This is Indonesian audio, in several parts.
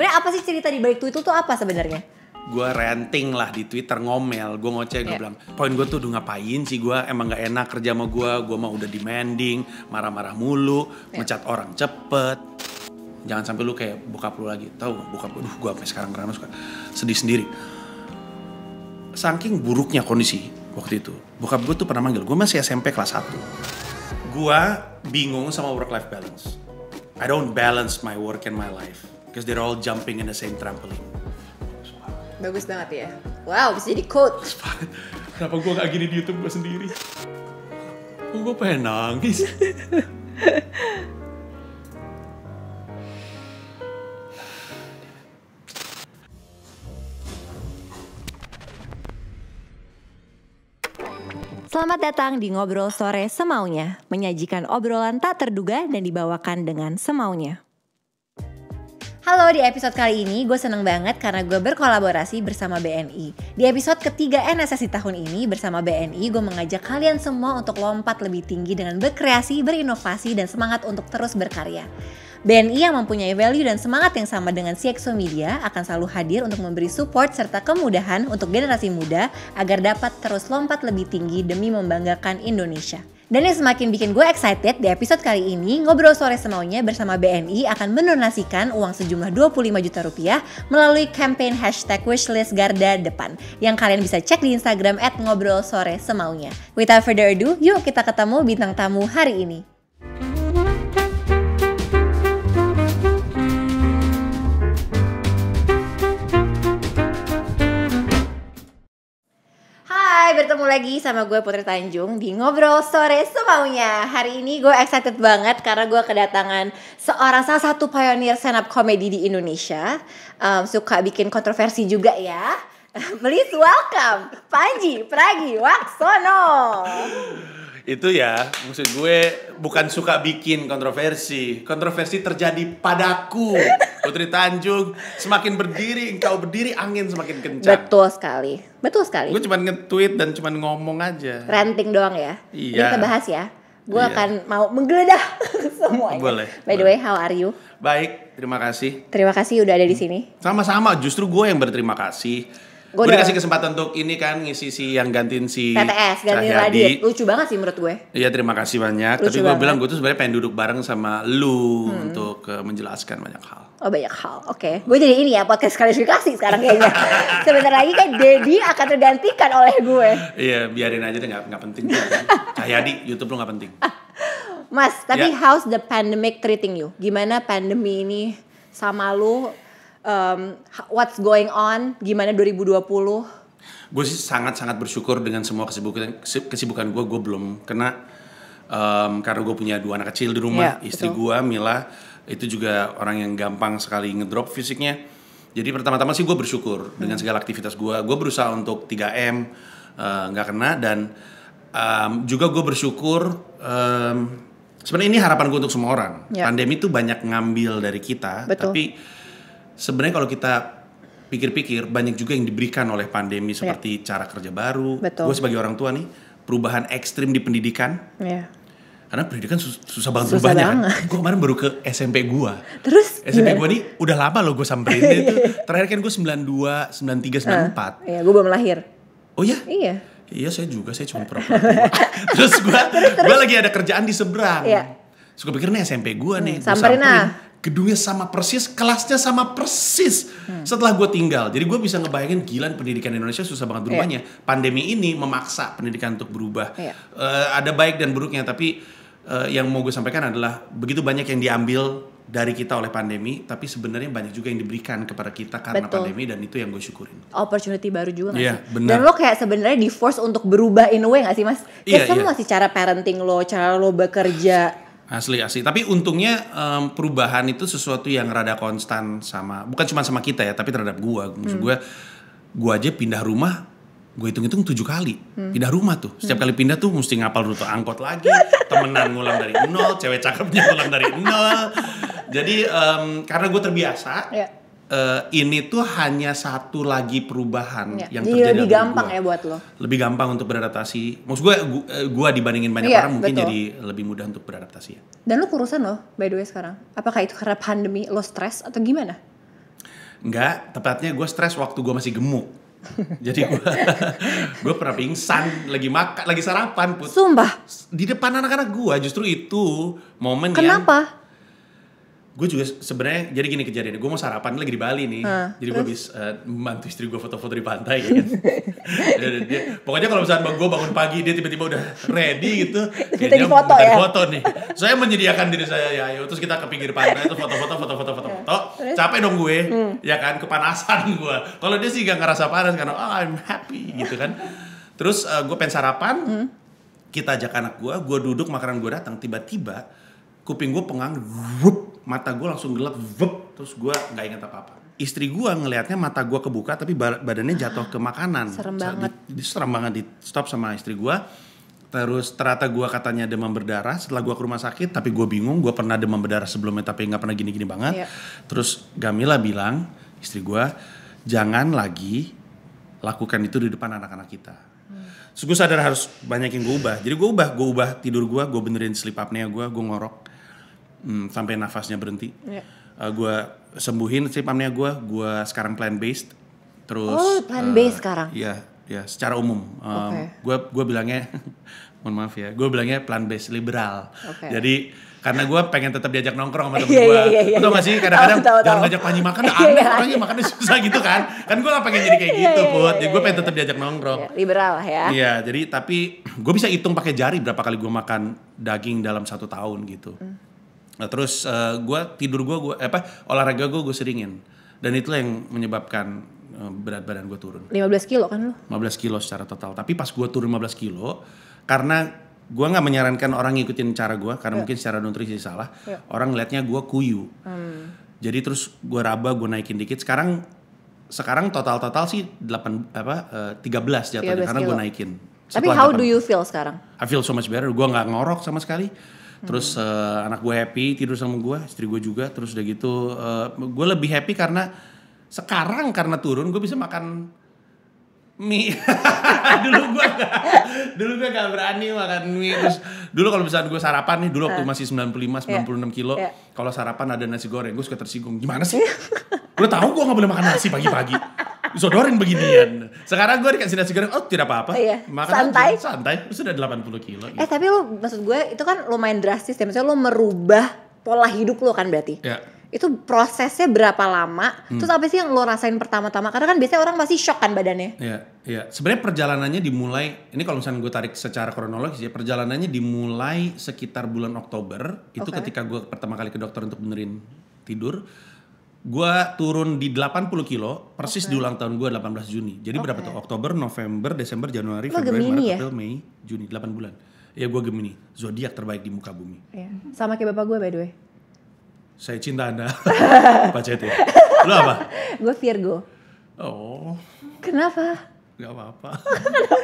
Sebenarnya apa sih cerita di balik tweet itu tuh apa sebenarnya? gue ranting lah di Twitter ngomel gue ngoceh gue yeah. bilang poin gue tuh udah ngapain sih gue emang gak enak kerja sama gue gue mah udah demanding marah-marah mulu yeah. Iya. mencat orang cepet jangan sampai lu kayak buka lu lagi tahu Buka lu gue sampai sekarang karena suka sedih sendiri saking buruknya kondisi waktu itu Buka gue tuh pernah manggil gue masih SMP kelas 1 gue bingung sama work life balance I don't balance my work and my life because they're all jumping in the same trampoline. Bagus banget ya. Wow, bisa jadi coach. Kenapa gue gak gini di YouTube gue sendiri? Oh, gue pengen nangis. Selamat datang di Ngobrol Sore Semaunya, menyajikan obrolan tak terduga dan dibawakan dengan semaunya. Halo, di episode kali ini gue seneng banget karena gue berkolaborasi bersama BNI. Di episode ketiga NSSI tahun ini bersama BNI gue mengajak kalian semua untuk lompat lebih tinggi dengan berkreasi, berinovasi, dan semangat untuk terus berkarya. BNI yang mempunyai value dan semangat yang sama dengan CXO Media akan selalu hadir untuk memberi support serta kemudahan untuk generasi muda agar dapat terus lompat lebih tinggi demi membanggakan Indonesia. Dan yang semakin bikin gue excited, di episode kali ini Ngobrol Sore Semaunya bersama BNI akan mendonasikan uang sejumlah 25 juta rupiah melalui campaign hashtag wishlist garda depan yang kalian bisa cek di Instagram at Ngobrol Sore Semaunya. Without further ado, yuk kita ketemu bintang tamu hari ini. bertemu lagi sama gue Putri Tanjung di Ngobrol Sore Semaunya Hari ini gue excited banget karena gue kedatangan seorang salah satu pionir stand up comedy di Indonesia um, Suka bikin kontroversi juga ya Please welcome Panji Pragi Waksono itu ya maksud gue bukan suka bikin kontroversi kontroversi terjadi padaku Putri Tanjung semakin berdiri engkau berdiri angin semakin kencang betul sekali betul sekali gue cuma nge-tweet dan cuma ngomong aja ranting doang ya iya. kita bahas ya gue iya. akan mau menggeledah semuanya boleh by the way how are you baik terima kasih terima kasih udah ada di hmm. sini sama-sama justru gue yang berterima kasih Gue udah kasih kesempatan untuk ini kan ngisi si yang gantiin si TTS, gantiin Radit. Lucu banget sih menurut gue. Iya, terima kasih banyak. Lucu Tapi gue bilang gue tuh sebenarnya pengen duduk bareng sama lu hmm. untuk uh, menjelaskan banyak hal. Oh, banyak hal. Oke. Okay. Gue jadi ini ya podcast kasih sekarang kayaknya. Sebentar lagi kan Dedi akan tergantikan oleh gue. Iya, biarin aja deh nggak nggak penting. Cahyadi, YouTube lu nggak penting. Mas, tapi yeah. how's the pandemic treating you? Gimana pandemi ini sama lu? um, what's going on, gimana 2020? Gue sih sangat-sangat bersyukur dengan semua kesibukan kesibukan gue, gue belum kena um, karena gue punya dua anak kecil di rumah, yeah, istri gue Mila itu juga orang yang gampang sekali ngedrop fisiknya. Jadi pertama-tama sih gue bersyukur hmm. dengan segala aktivitas gue, gue berusaha untuk 3M uh, nggak uh, kena dan um, juga gue bersyukur. Um, Sebenarnya ini harapan gue untuk semua orang. Yeah. Pandemi itu banyak ngambil dari kita, Betul. tapi sebenarnya kalau kita pikir-pikir banyak juga yang diberikan oleh pandemi seperti yeah. cara kerja baru. Gue sebagai orang tua nih perubahan ekstrim di pendidikan. Yeah. Karena pendidikan sus susah banget susah berubahnya kan? banget. kan. Gue kemarin baru ke SMP gue. Terus? SMP gue nih udah lama loh gue samperin. Iya. itu terakhir kan gue sembilan dua, sembilan tiga, sembilan empat. iya gue belum lahir. Oh ya? Iya. Iya saya juga, saya cuma pernah Terus gue Gue lagi ada kerjaan di seberang. Iya. Suka pikirnya pikir nih SMP gue nih. Hmm, samperin, samperin ah gedungnya sama persis, kelasnya sama persis. Hmm. Setelah gue tinggal, jadi gue bisa ngebayangin gila pendidikan Indonesia susah banget iya. berubahnya. Yeah. Pandemi ini memaksa pendidikan untuk berubah. Yeah. Iya. Uh, ada baik dan buruknya, tapi uh, yang mau gue sampaikan adalah begitu banyak yang diambil dari kita oleh pandemi, tapi sebenarnya banyak juga yang diberikan kepada kita karena Betul. pandemi dan itu yang gue syukurin. Opportunity baru juga gak yeah, sih? Bener. Dan lo kayak sebenarnya di force untuk berubah in a way gak sih mas? Iya, yeah, sama yeah. sih cara parenting lo, cara lo bekerja. Asli asli. Tapi untungnya um, perubahan itu sesuatu yang rada konstan sama bukan cuma sama kita ya, tapi terhadap gua. Maksud hmm. gua gua aja pindah rumah gue hitung-hitung tujuh kali hmm. pindah rumah tuh setiap hmm. kali pindah tuh mesti ngapal rute angkot lagi temenan ngulang dari nol cewek cakepnya ngulang dari nol jadi um, karena gue terbiasa yeah uh, ini tuh hanya satu lagi perubahan ya. yang terjadi lebih gampang gua. ya buat lo lebih gampang untuk beradaptasi maksud gue gue eh, dibandingin banyak ya, orang mungkin betul. jadi lebih mudah untuk beradaptasi ya dan lo kurusan lo by the way sekarang apakah itu karena pandemi lo stres atau gimana Enggak, tepatnya gue stres waktu gue masih gemuk jadi gue gue pernah pingsan lagi makan lagi sarapan put. Sumpah. Di depan anak-anak gue justru itu momen Kenapa? yang gue juga sebenarnya jadi gini kejadian gue mau sarapan lagi di Bali nih uh, jadi gue habis uh, istri gue foto-foto di pantai gitu kan dia, pokoknya kalau misalnya bang gue bangun pagi dia tiba-tiba udah ready gitu kayaknya foto bukan ya? foto nih saya menyediakan diri saya ya ayo terus kita ke pinggir pantai itu foto-foto foto-foto foto-foto capek dong gue hmm. ya kan kepanasan gue kalau dia sih gak ngerasa panas karena oh I'm happy gitu kan terus uh, eh, gue pengen sarapan hmm. kita ajak anak gue gue duduk makanan gue datang tiba-tiba kuping gue pengang wup, mata gue langsung gelap wup, terus gue nggak ingat apa apa istri gue ngelihatnya mata gue kebuka tapi badannya jatuh ke makanan serem banget di, di, serem banget di stop sama istri gue terus ternyata gue katanya demam berdarah setelah gue ke rumah sakit tapi gue bingung gue pernah demam berdarah sebelumnya tapi nggak pernah gini-gini banget yeah. terus Gamila bilang istri gue jangan lagi lakukan itu di depan anak-anak kita hmm. terus gue sadar harus banyak yang gue ubah jadi gue ubah gue ubah tidur gue gue benerin sleep apnea gue gue ngorok hmm, sampai nafasnya berhenti. Yeah. Iya. Uh, gue sembuhin sih pamnya gue. Gua sekarang plan based. Terus oh plant based eh, sekarang? Iya ya secara umum. Gue um, okay. gue bilangnya mohon maaf ya. Gue bilangnya plan based liberal. Okay. Jadi karena gue pengen tetap diajak nongkrong sama temen iya, gue. Iya iya. yeah, Lo tau sih kadang-kadang jangan ngajak Panji makan, nah, aneh orangnya makannya susah gitu kan. Kan gue gak pengen jadi kayak gitu put, jadi ya gue pengen tetap diajak nongkrong. liberal ya. Iya jadi tapi gue bisa hitung pakai jari berapa kali gue makan daging dalam satu tahun gitu. Hmm. Nah, terus uh, eh, gue tidur gua gue apa olahraga gua gue seringin dan itu yang menyebabkan uh, berat badan gua turun. 15 kilo kan lo? 15 kilo secara total. Tapi pas gua turun 15 kilo karena gua nggak menyarankan orang ngikutin cara gua karena yeah. mungkin secara nutrisi salah. Yeah. Orang lihatnya gua kuyu. Hmm. Jadi terus gua raba gua naikin dikit. Sekarang sekarang total total sih 8 apa uh, eh, 13 jatuhnya karena karena gua naikin. Tapi how 8. do you feel sekarang? I feel so much better. Gua nggak ngorok sama sekali terus uh, anak gue happy tidur sama gue istri gue juga terus udah gitu uh, eh, gue lebih happy karena sekarang karena turun gue bisa makan mie dulu gue gak, dulu gue gak berani makan mie terus dulu kalau misalnya gue sarapan nih dulu waktu ah. masih 95 96 yeah, kilo yeah. kalau sarapan ada nasi goreng gue suka tersinggung gimana sih iya. lo tahu gue gak boleh makan nasi pagi-pagi sodorin beginian. Sekarang gue dikasih nasi goreng, oh tidak apa-apa. iya. Makan santai. Aja, santai, sudah 80 kilo. Gitu. Eh tapi lo maksud gue itu kan lumayan drastis ya. Maksudnya lo merubah pola hidup lo kan berarti. yeah itu prosesnya berapa lama? Hmm. Terus apa sih yang lo rasain pertama-tama? Karena kan biasanya orang pasti shock kan badannya. Iya, iya. Sebenarnya perjalanannya dimulai ini kalau misalnya gue tarik secara kronologis ya, perjalanannya dimulai sekitar bulan Oktober. Itu ketika gue pertama kali ke dokter untuk benerin tidur. Gue turun di 80 kilo, persis okay. di ulang tahun gue 18 Juni. Jadi okay. berapa tuh? Oktober, November, Desember, Januari, lo Februari, Maret, ya? April, Mei, Juni, 8 bulan. Ya gue Gemini, zodiak terbaik di muka bumi. Iya. Sama kayak bapak gue by the way. Saya cinta Anda. Pak ya. Lu apa? Gue Virgo. Oh. Kenapa? Gak apa-apa.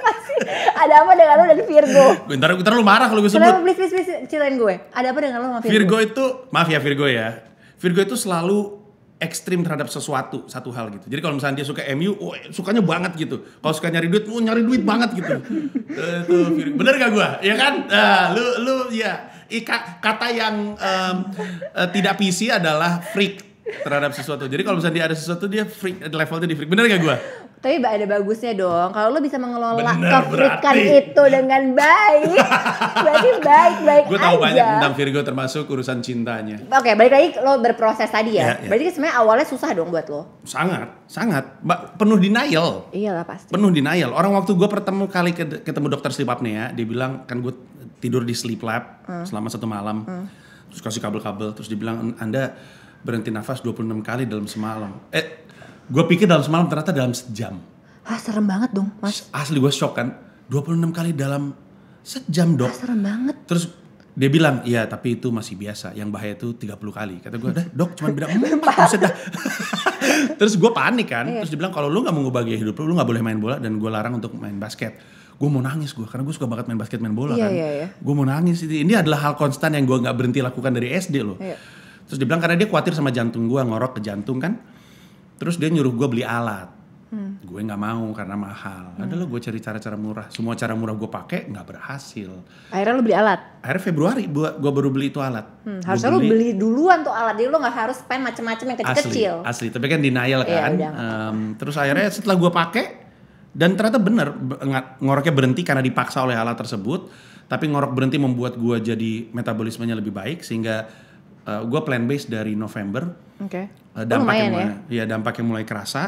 Ada apa dengan lo dan Virgo? Bentar, ntar lu marah kalau gue sebut. Kenapa? Please, please, please, ceritain gue. Ada apa dengan lo sama Virgo? Virgo itu, maaf ya Virgo ya. Virgo itu selalu ekstrim terhadap sesuatu satu hal gitu. Jadi kalau misalnya dia suka MU, oh, sukanya banget gitu. Kalau suka nyari duit, oh nyari duit banget gitu. Eh, bener gak gua? Ya kan? Nah, lu lu ya Ika, kata yang um, uh, tidak PC adalah freak terhadap sesuatu. Jadi kalau misalnya dia ada sesuatu dia freak levelnya di freak. Bener gak gua? Tapi ada bagusnya dong. Kalau lo bisa mengelola kefrikan itu dengan baik, berarti baik-baik aja. Gue tahu banyak tentang Virgo termasuk urusan cintanya. Oke, okay, balik lagi lo berproses tadi ya. ya, ya. Berarti sebenarnya awalnya susah dong buat lo. Sangat, sangat. Ba penuh denial. Iya lah pasti. Penuh denial. Orang waktu gue pertemu kali ketemu dokter sleep apnea, dia bilang kan gue tidur di sleep lab hmm. selama satu malam. Hmm. Terus kasih kabel-kabel, terus dibilang Anda berhenti nafas 26 kali dalam semalam. Eh, Gue pikir dalam semalam ternyata dalam sejam. Hah serem banget dong mas. Asli gue shock kan. 26 kali dalam sejam dok. Hah, serem banget. Terus dia bilang, iya tapi itu masih biasa. Yang bahaya itu 30 kali. Kata gue, hmm, dah dok cuma beda empat. dah. Terus gue panik kan. Iya. Terus dia bilang, kalau lu gak mau ngubah gaya hidup lu, lu gak boleh main bola. Dan gue larang untuk main basket. Gue mau nangis gue, karena gue suka banget main basket, main bola iya, kan. Iya, iya. Gue mau nangis. Ini adalah hal konstan yang gue gak berhenti lakukan dari SD loh. Iya. Terus dia bilang, karena dia khawatir sama jantung gue, ngorok ke jantung kan terus dia nyuruh gue beli alat hmm. gue nggak mau karena mahal hmm. adalah gue cari cara-cara murah semua cara murah gue pakai nggak berhasil akhirnya lo beli alat akhirnya Februari gue baru beli itu alat hmm, harusnya lo beli duluan tuh alat jadi lo nggak harus spend macam-macam yang kecil-kecil asli, asli tapi kan denial iya, kan ya, um, terus akhirnya setelah gue pakai dan ternyata bener ngoroknya berhenti karena dipaksa oleh alat tersebut tapi ngorok berhenti membuat gue jadi metabolismenya lebih baik sehingga uh, eh, gue plan base dari November. Oke. Okay. Uh, eh, oh, dampaknya oh, mulai, ya? ya dampaknya mulai kerasa.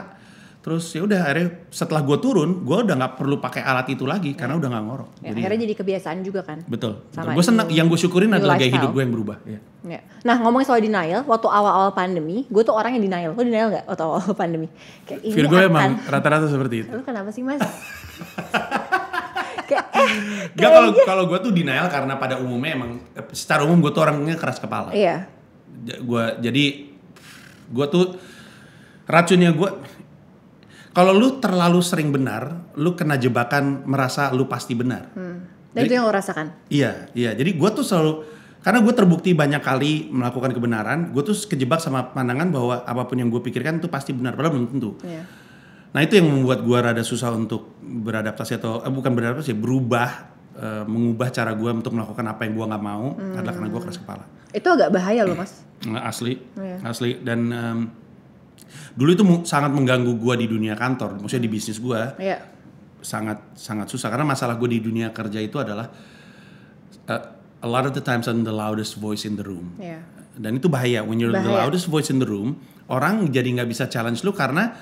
Terus ya udah akhirnya setelah gue turun, gue udah nggak perlu pakai alat itu lagi yeah. karena ya. udah nggak ngorok. Ya, jadi akhirnya ya. jadi kebiasaan juga kan. Betul. betul. Gue senang, yang gue syukurin adalah gaya hidup gue yang berubah. Ya. Ya. Nah ngomongin soal denial, waktu awal-awal pandemi, gue tuh orang yang denial. Lo denial nggak waktu awal pandemi? Kayak ini Virgo emang rata-rata seperti itu. Lo kenapa sih mas? kayak eh nggak kalau kalau gue tuh denial karena pada umumnya emang secara umum gue tuh orangnya keras kepala iya gue jadi gue tuh racunnya gue kalau lu terlalu sering benar lu kena jebakan merasa lu pasti benar hmm. dan jadi, itu yang lo rasakan iya iya jadi gue tuh selalu karena gue terbukti banyak kali melakukan kebenaran gue tuh kejebak sama pandangan bahwa apapun yang gue pikirkan tuh pasti benar padahal belum tentu yeah Nah itu yang membuat gue rada susah untuk beradaptasi atau eh, bukan beradaptasi berubah eh, mengubah cara gue untuk melakukan apa yang gue nggak mau hmm. adalah karena gue keras kepala. Itu agak bahaya loh mas. Nah, asli, yeah. Oh, iya. asli dan um, dulu itu sangat mengganggu gue di dunia kantor, maksudnya di bisnis gue yeah. sangat sangat susah karena masalah gue di dunia kerja itu adalah uh, a lot of the times I'm the loudest voice in the room. Yeah. Dan itu bahaya when you're bahaya. the loudest voice in the room orang jadi nggak bisa challenge lu karena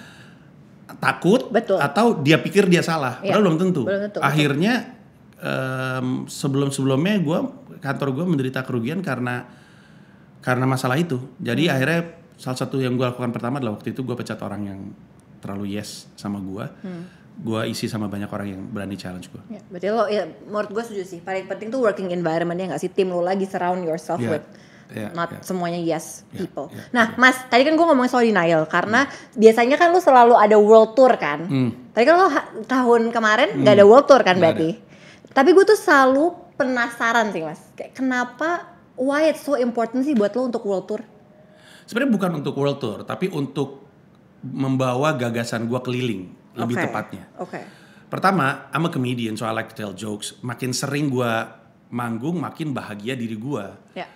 takut Betul. atau dia pikir dia salah ya. padahal iya. belum tentu. belum tentu akhirnya um, sebelum sebelumnya gue kantor gue menderita kerugian karena karena masalah itu jadi hmm. akhirnya salah satu yang gue lakukan pertama adalah waktu itu gue pecat orang yang terlalu yes sama gue hmm. gue isi sama banyak orang yang berani challenge gue ya, berarti lo ya menurut gue setuju sih paling penting tuh working environmentnya nggak sih tim lo lagi surround yourself yeah. with yeah, not yeah. semuanya yes yeah, people. Yeah, nah, yeah. Mas, tadi kan gue ngomong soal denial karena mm. biasanya kan lu selalu ada world tour kan. Mm. Tadi kan lu tahun kemarin mm. gak ada world tour kan gak berarti. Tapi gue tuh selalu penasaran sih Mas, kayak kenapa why it's so important sih buat lo untuk world tour? Sebenarnya bukan untuk world tour, tapi untuk membawa gagasan gue keliling okay. lebih tepatnya. Oke. Okay. Pertama, I'm a comedian, so I like to tell jokes. Makin sering gue manggung, makin bahagia diri gue. Yeah.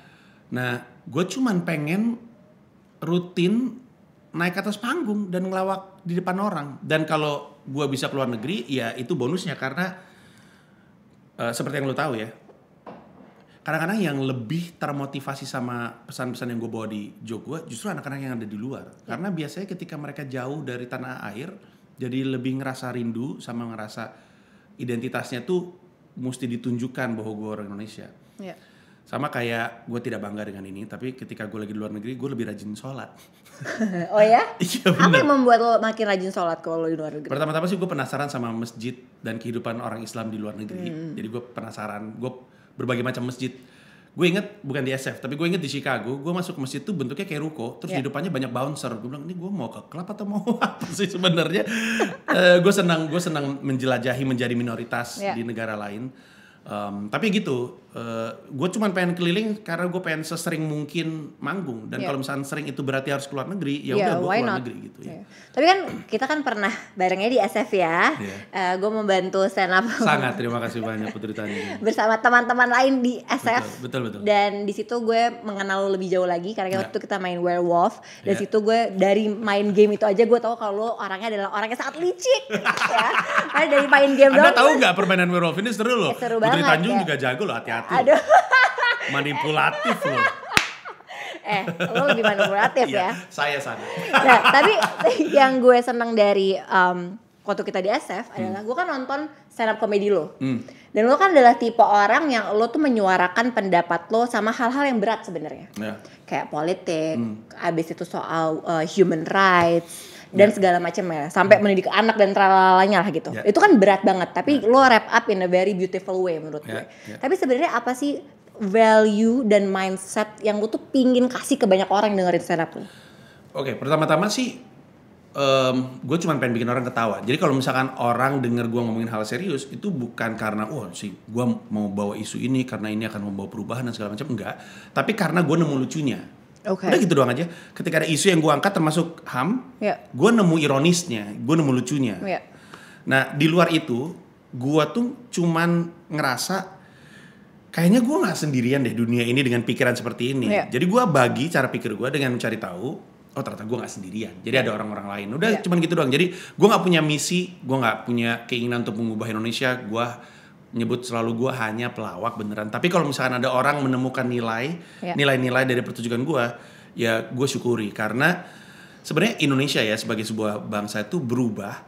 Nah, gue cuman pengen rutin naik atas panggung dan ngelawak di depan orang. Dan kalau gue bisa keluar negeri, ya itu bonusnya karena uh, seperti yang lo tahu ya. Kadang-kadang yang lebih termotivasi sama pesan-pesan yang gue bawa di job gue justru anak-anak yang ada di luar. Ya. Karena biasanya ketika mereka jauh dari tanah air, jadi lebih ngerasa rindu sama ngerasa identitasnya tuh mesti ditunjukkan bahwa gue orang Indonesia. Ya sama kayak gue tidak bangga dengan ini tapi ketika gue lagi di luar negeri gue lebih rajin sholat oh ya iya apa yang membuat lo makin rajin sholat kalau lo di luar negeri pertama-tama sih gue penasaran sama masjid dan kehidupan orang Islam di luar negeri hmm. jadi gue penasaran gue berbagai macam masjid gue inget bukan di SF tapi gue inget di Chicago gue masuk ke masjid tuh bentuknya kayak ruko terus yeah. di depannya banyak bouncer gue bilang ini gue mau ke klub atau mau apa sih sebenarnya uh, eh, gue senang gue senang menjelajahi menjadi minoritas yeah. di negara lain um, tapi gitu uh, eh, gue cuman pengen keliling karena gue pengen sesering mungkin manggung dan yeah. kalau misalnya sering itu berarti harus keluar negeri ya iya, udah yeah, gue keluar not? negeri gitu yeah. ya iya. tapi kan kita kan pernah barengnya di SF ya yeah. Iya. uh, gue membantu stand up sangat terima kasih banyak Putri Tani bersama teman-teman lain di SF betul betul, betul. dan di situ gue mengenal lo lebih jauh lagi karena yeah. waktu kita main werewolf dan yeah. situ gue dari main game itu aja gue tau kalau orangnya adalah orang yang sangat licik ya dari main game Anda tahu nggak permainan werewolf ini seru loh ya, seru Putri banget, Tanjung ya. juga jago loh hati-hati kreatif. Aduh. Manipulatif loh. Eh, lo lebih manipulatif iya, ya. Saya sana. Nah, tapi yang gue seneng dari um, waktu kita di SF hmm. adalah gue kan nonton stand up comedy lo. Hmm. Dan lo kan adalah tipe orang yang lo tuh menyuarakan pendapat lo sama hal-hal yang berat sebenarnya. Yeah. Kayak politik, hmm. abis itu soal uh, human rights, dan yeah. segala macam ya sampai hmm. mendidik anak dan tralalanya lah gitu yeah. itu kan berat banget tapi yeah. lo wrap up in a very beautiful way menurut yeah. gue yeah. tapi sebenarnya apa sih value dan mindset yang lo tuh pingin kasih ke banyak orang yang dengerin stand up lo oke okay, pertama-tama sih um, gue cuma pengen bikin orang ketawa. Jadi kalau misalkan orang denger gue ngomongin hal serius, itu bukan karena wah oh, sih gue mau bawa isu ini karena ini akan membawa perubahan dan segala macam enggak, tapi karena gue nemu lucunya. Okay. Udah gitu doang aja. Ketika ada isu yang gue angkat termasuk ham, yeah. gue nemu ironisnya, gue nemu lucunya. Yeah. Nah di luar itu, gue tuh cuman ngerasa kayaknya gue nggak sendirian deh dunia ini dengan pikiran seperti ini. Yeah. Jadi gue bagi cara pikir gue dengan mencari tahu, oh ternyata gue gak sendirian. Jadi ya. ada orang-orang lain. Udah yeah. cuman gitu doang. Jadi gue gak punya misi, gue gak punya keinginan untuk mengubah Indonesia. Gue nyebut selalu gue hanya pelawak beneran. Tapi kalau misalkan ada orang menemukan nilai, nilai ya. nilai-nilai dari pertunjukan gue, ya gue syukuri karena sebenarnya Indonesia ya sebagai sebuah bangsa itu berubah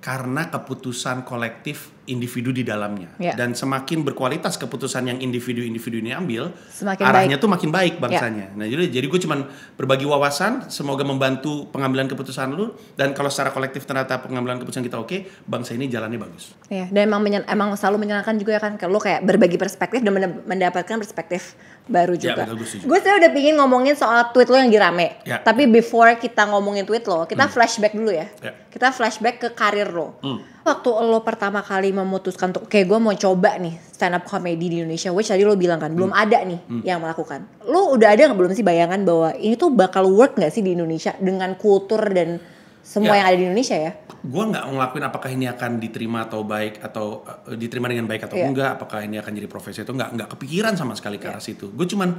karena keputusan kolektif individu di dalamnya yeah. dan semakin berkualitas keputusan yang individu-individu ini ambil semakin arahnya baik. tuh makin baik ya. bangsanya. Yeah. Nah jadi jadi gue cuman berbagi wawasan semoga membantu pengambilan keputusan lu dan kalau secara kolektif ternyata pengambilan keputusan kita oke bangsa ini jalannya bagus. Iya dan emang emang selalu menyenangkan juga ya kan kalau kayak berbagi perspektif dan mendapatkan perspektif baru ya, juga. Yeah, gue sih udah pingin ngomongin soal tweet lo yang dirame. Yeah. Tapi before kita ngomongin tweet lo kita hmm. flashback dulu ya. Yeah. Kita flashback ke karir lo. Hmm. Waktu lo pertama kali memutuskan untuk kayak gue mau coba nih stand up comedy di Indonesia which tadi lo bilang kan belum hmm. ada nih hmm. yang melakukan lo udah ada nggak belum sih bayangan bahwa ini tuh bakal work nggak sih di Indonesia dengan kultur dan semua ya, yang ada di Indonesia ya gue nggak ngelakuin apakah ini akan diterima atau baik atau uh, diterima dengan baik atau yeah. enggak apakah ini akan jadi profesi itu enggak nggak kepikiran sama sekali ke iya. arah yeah. situ gue cuman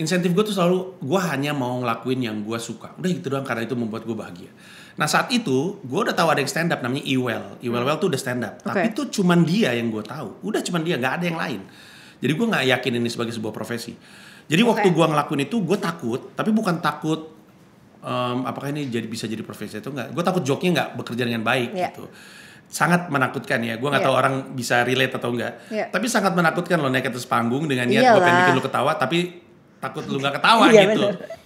insentif gue tuh selalu gue hanya mau ngelakuin yang gue suka udah gitu doang karena itu membuat gue bahagia Nah saat itu gue udah tahu ada yang stand up namanya Iwell. Iwell Well tuh udah stand up. Okay. Tapi itu cuman dia yang gue tahu. Udah cuman dia, nggak ada yang lain. Jadi gue nggak yakin ini sebagai sebuah profesi. Jadi okay. waktu gue ngelakuin itu gue takut, tapi bukan takut um, apakah ini jadi bisa jadi profesi itu nggak. Gue takut joknya nggak bekerja dengan baik yeah. gitu. Sangat menakutkan ya. Gue nggak yeah. tahu orang bisa relate atau enggak. Yeah. Tapi sangat menakutkan lo naik ke atas panggung dengan niat gue pengen bikin lo ketawa, tapi takut lo nggak ketawa iya, gitu. Bener.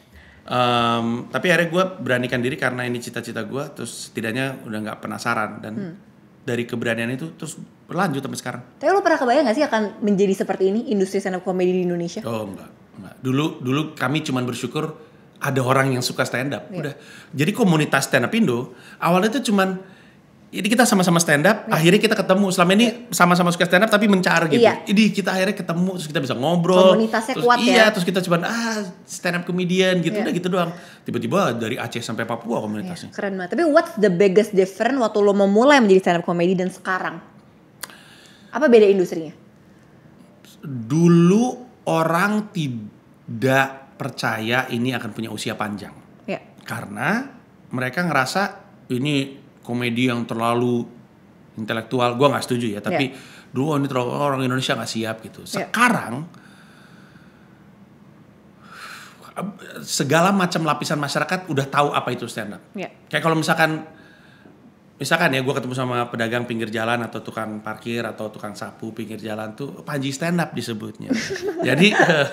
Um, tapi akhirnya gue beranikan diri karena ini cita-cita gue, terus setidaknya udah nggak penasaran dan hmm. dari keberanian itu terus berlanjut sampai sekarang. Tapi lo pernah kebayang gak sih akan menjadi seperti ini industri stand up comedy di Indonesia? Oh enggak, enggak. Dulu dulu kami cuman bersyukur ada orang yang suka stand up. Yeah. Udah. Jadi komunitas stand up Indo awalnya itu cuman jadi kita sama-sama stand up, ya. akhirnya kita ketemu. Selama ini sama-sama suka stand up tapi mencar gitu. Iya. Jadi kita akhirnya ketemu, terus kita bisa ngobrol. Komunitasnya terus, kuat iya, ya. Iya, terus kita coba ah stand up comedian gitu, ya. udah gitu doang. Tiba-tiba dari Aceh sampai Papua komunitasnya. Ya, keren banget. Tapi what's the biggest difference waktu lo memulai menjadi stand up comedy dan sekarang? Apa beda industrinya? Dulu orang tidak percaya ini akan punya usia panjang. Iya. Karena mereka ngerasa ini komedi yang terlalu intelektual gue nggak setuju ya tapi yeah. dulu ini terlalu oh, orang Indonesia nggak siap gitu ya. sekarang yeah. segala macam lapisan masyarakat udah tahu apa itu stand up yeah. kayak kalau misalkan misalkan ya gue ketemu sama pedagang pinggir jalan atau tukang parkir atau tukang sapu pinggir jalan tuh oh, Panji stand up disebutnya. jadi uh,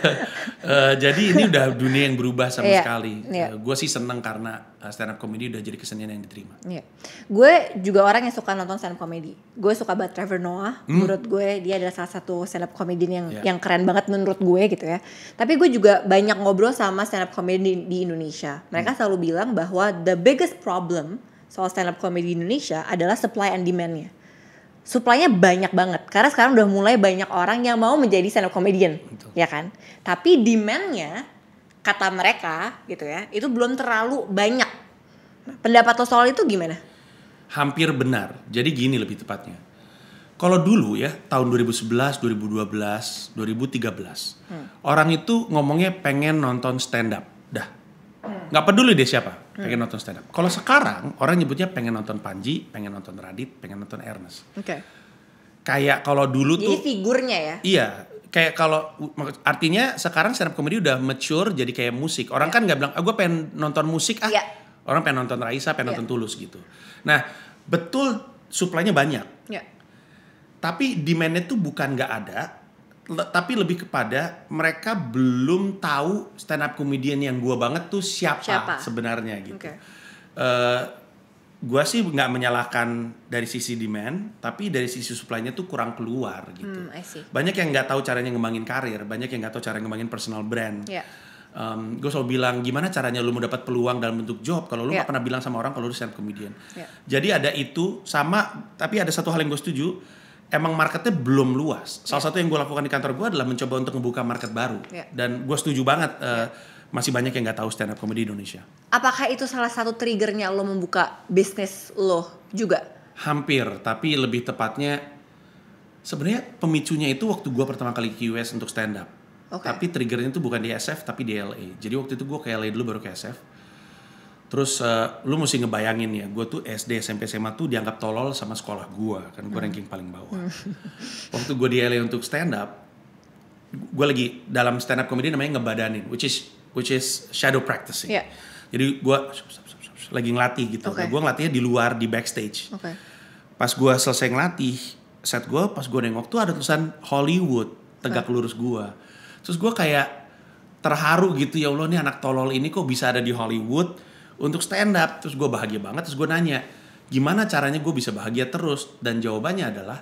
uh, jadi ini udah dunia yang berubah sama yeah. sekali. Yeah. Iya. Uh, gue sih seneng karena eh, stand up comedy udah jadi kesenian yang diterima. Yeah. Gue juga orang yang suka nonton stand up comedy. Gue suka banget Trevor Noah. Hmm. Menurut gue dia adalah salah satu stand up comedian yang yeah. yang keren banget menurut gue gitu ya. Tapi gue juga banyak ngobrol sama stand up comedian di, di Indonesia. Mereka hmm. selalu bilang bahwa the biggest problem soal stand up comedy di Indonesia adalah supply and demand-nya. Supply-nya banyak banget karena sekarang udah mulai banyak orang yang mau menjadi stand up comedian, Betul. ya kan? Tapi demand-nya kata mereka gitu ya, itu belum terlalu banyak. Pendapat lo soal itu gimana? Hampir benar. Jadi gini lebih tepatnya. Kalau dulu ya, tahun 2011, 2012, 2013, hmm. orang itu ngomongnya pengen nonton stand up. Dah, Hmm. nggak peduli dia siapa hmm. pengen nonton stand up kalau sekarang orang nyebutnya pengen nonton Panji pengen nonton Radit pengen nonton Ernest oke okay. kayak kalau dulu jadi tuh jadi figurnya ya iya kayak kalau artinya sekarang stand up comedy udah mature jadi kayak musik orang yeah. kan nggak bilang ah gue pengen nonton musik ah yeah. orang pengen nonton Raisa pengen yeah. nonton Tulus gitu nah betul suplainya banyak yeah. tapi demandnya tuh bukan nggak ada le, tapi lebih kepada mereka belum tahu stand up comedian yang gua banget tuh siapa, siapa? sebenarnya gitu. Okay. Uh, eh, gue sih nggak menyalahkan dari sisi demand, tapi dari sisi supply-nya tuh kurang keluar gitu. Hmm, banyak yang nggak tahu caranya ngembangin karir, banyak yang nggak tahu cara ngembangin personal brand. Yeah. Ya. Um, gue selalu bilang gimana caranya lu mau dapat peluang dalam bentuk job kalau lu nggak yeah. pernah bilang sama orang kalau lu stand comedian. Yeah. Jadi ada itu sama, tapi ada satu hal yang gue setuju emang marketnya belum luas. Ya. Salah yeah. satu yang gue lakukan di kantor gue adalah mencoba untuk membuka market baru. Yeah. Dan gue setuju banget uh, masih banyak yang nggak tahu stand up comedy Indonesia. Apakah itu salah satu triggernya lo membuka bisnis lo juga? Hampir, tapi lebih tepatnya sebenarnya pemicunya itu waktu gue pertama kali ke US untuk stand up. Okay. Tapi triggernya itu bukan di SF tapi di LA. Jadi waktu itu gue ke LA dulu baru ke SF Terus uh, lu mesti ngebayangin ya, gue tuh SD, SMP, SMA tuh dianggap tolol sama sekolah gue, kan gue hmm. ranking paling bawah. Hmm. Waktu gue di LA untuk stand up, gue lagi dalam stand up comedy namanya ngebadanin, which is which is shadow practicing. Yeah. Jadi gue lagi ngelatih gitu. Okay. gue ngelatihnya di luar di backstage. Okay. Pas gue selesai ngelatih set gue, pas gue nengok tuh ada tulisan Hollywood tegak okay. lurus gue. Terus gue kayak terharu gitu ya Allah nih anak tolol ini kok bisa ada di Hollywood untuk stand up terus gue bahagia banget terus gue nanya gimana caranya gue bisa bahagia terus dan jawabannya adalah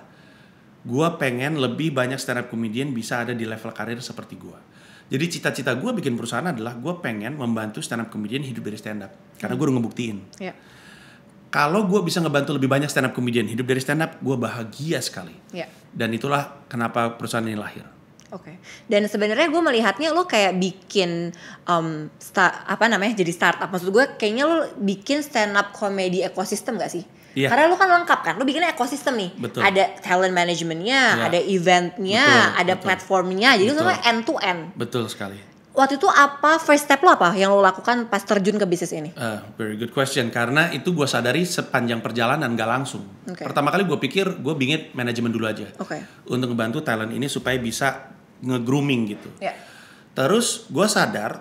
gue pengen lebih banyak stand up comedian bisa ada di level karir seperti gue jadi cita-cita gue bikin perusahaan adalah gue pengen membantu stand up comedian hidup dari stand up karena gue udah ngebuktiin yeah. kalau gue bisa ngebantu lebih banyak stand up comedian hidup dari stand up gue bahagia sekali yeah. dan itulah kenapa perusahaan ini lahir Oke. Okay. Dan sebenarnya gue melihatnya lo kayak bikin um, start, apa namanya jadi startup. Maksud gue kayaknya lo bikin stand up comedy ekosistem gak sih? Iya. Karena lo kan lengkap kan, lo bikinnya ekosistem nih. Betul. Ada talent managementnya, yeah. ada eventnya, betul, ada betul. platformnya. Jadi betul. semua end to end. Betul sekali. Waktu itu apa first step lo apa yang lo lakukan pas terjun ke bisnis ini? Uh, very good question. Karena itu gue sadari sepanjang perjalanan gak langsung. Okay. Pertama kali gue pikir gue bingit manajemen dulu aja. Okay. Untuk membantu talent ini supaya bisa nge-grooming gitu. Yeah. Terus gue sadar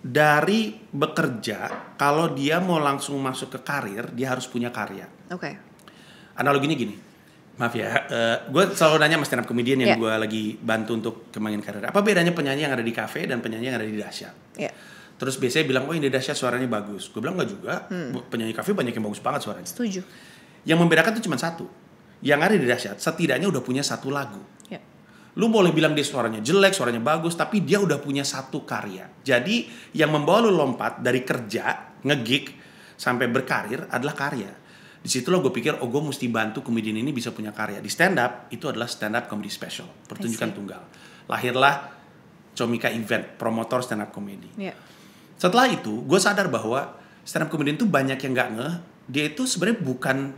dari bekerja kalau dia mau langsung masuk ke karir dia harus punya karya. Oke. Okay. Analoginya gini, maaf ya, uh, eh, gue selalu nanya mas stand up yang yeah. gue lagi bantu untuk kembangin karir. Apa bedanya penyanyi yang ada di kafe dan penyanyi yang ada di dahsyat? Yeah. Terus biasanya bilang, oh ini dahsyat suaranya bagus. Gue bilang gak juga, hmm. penyanyi kafe banyak yang bagus banget suaranya. Setuju. Yang membedakan tuh cuma satu, yang ada di dahsyat setidaknya udah punya satu lagu Lu boleh bilang dia suaranya jelek, suaranya bagus, tapi dia udah punya satu karya. Jadi yang membawa lu lompat dari kerja, ngegig, sampai berkarir adalah karya. Di situ lo gue pikir, oh gue mesti bantu komedian ini bisa punya karya. Di stand up, itu adalah stand up comedy special, pertunjukan tunggal. Lahirlah Comika Event, promotor stand up comedy. Yeah. Setelah itu, gue sadar bahwa stand up comedian itu banyak yang gak ngeh. Dia itu sebenarnya bukan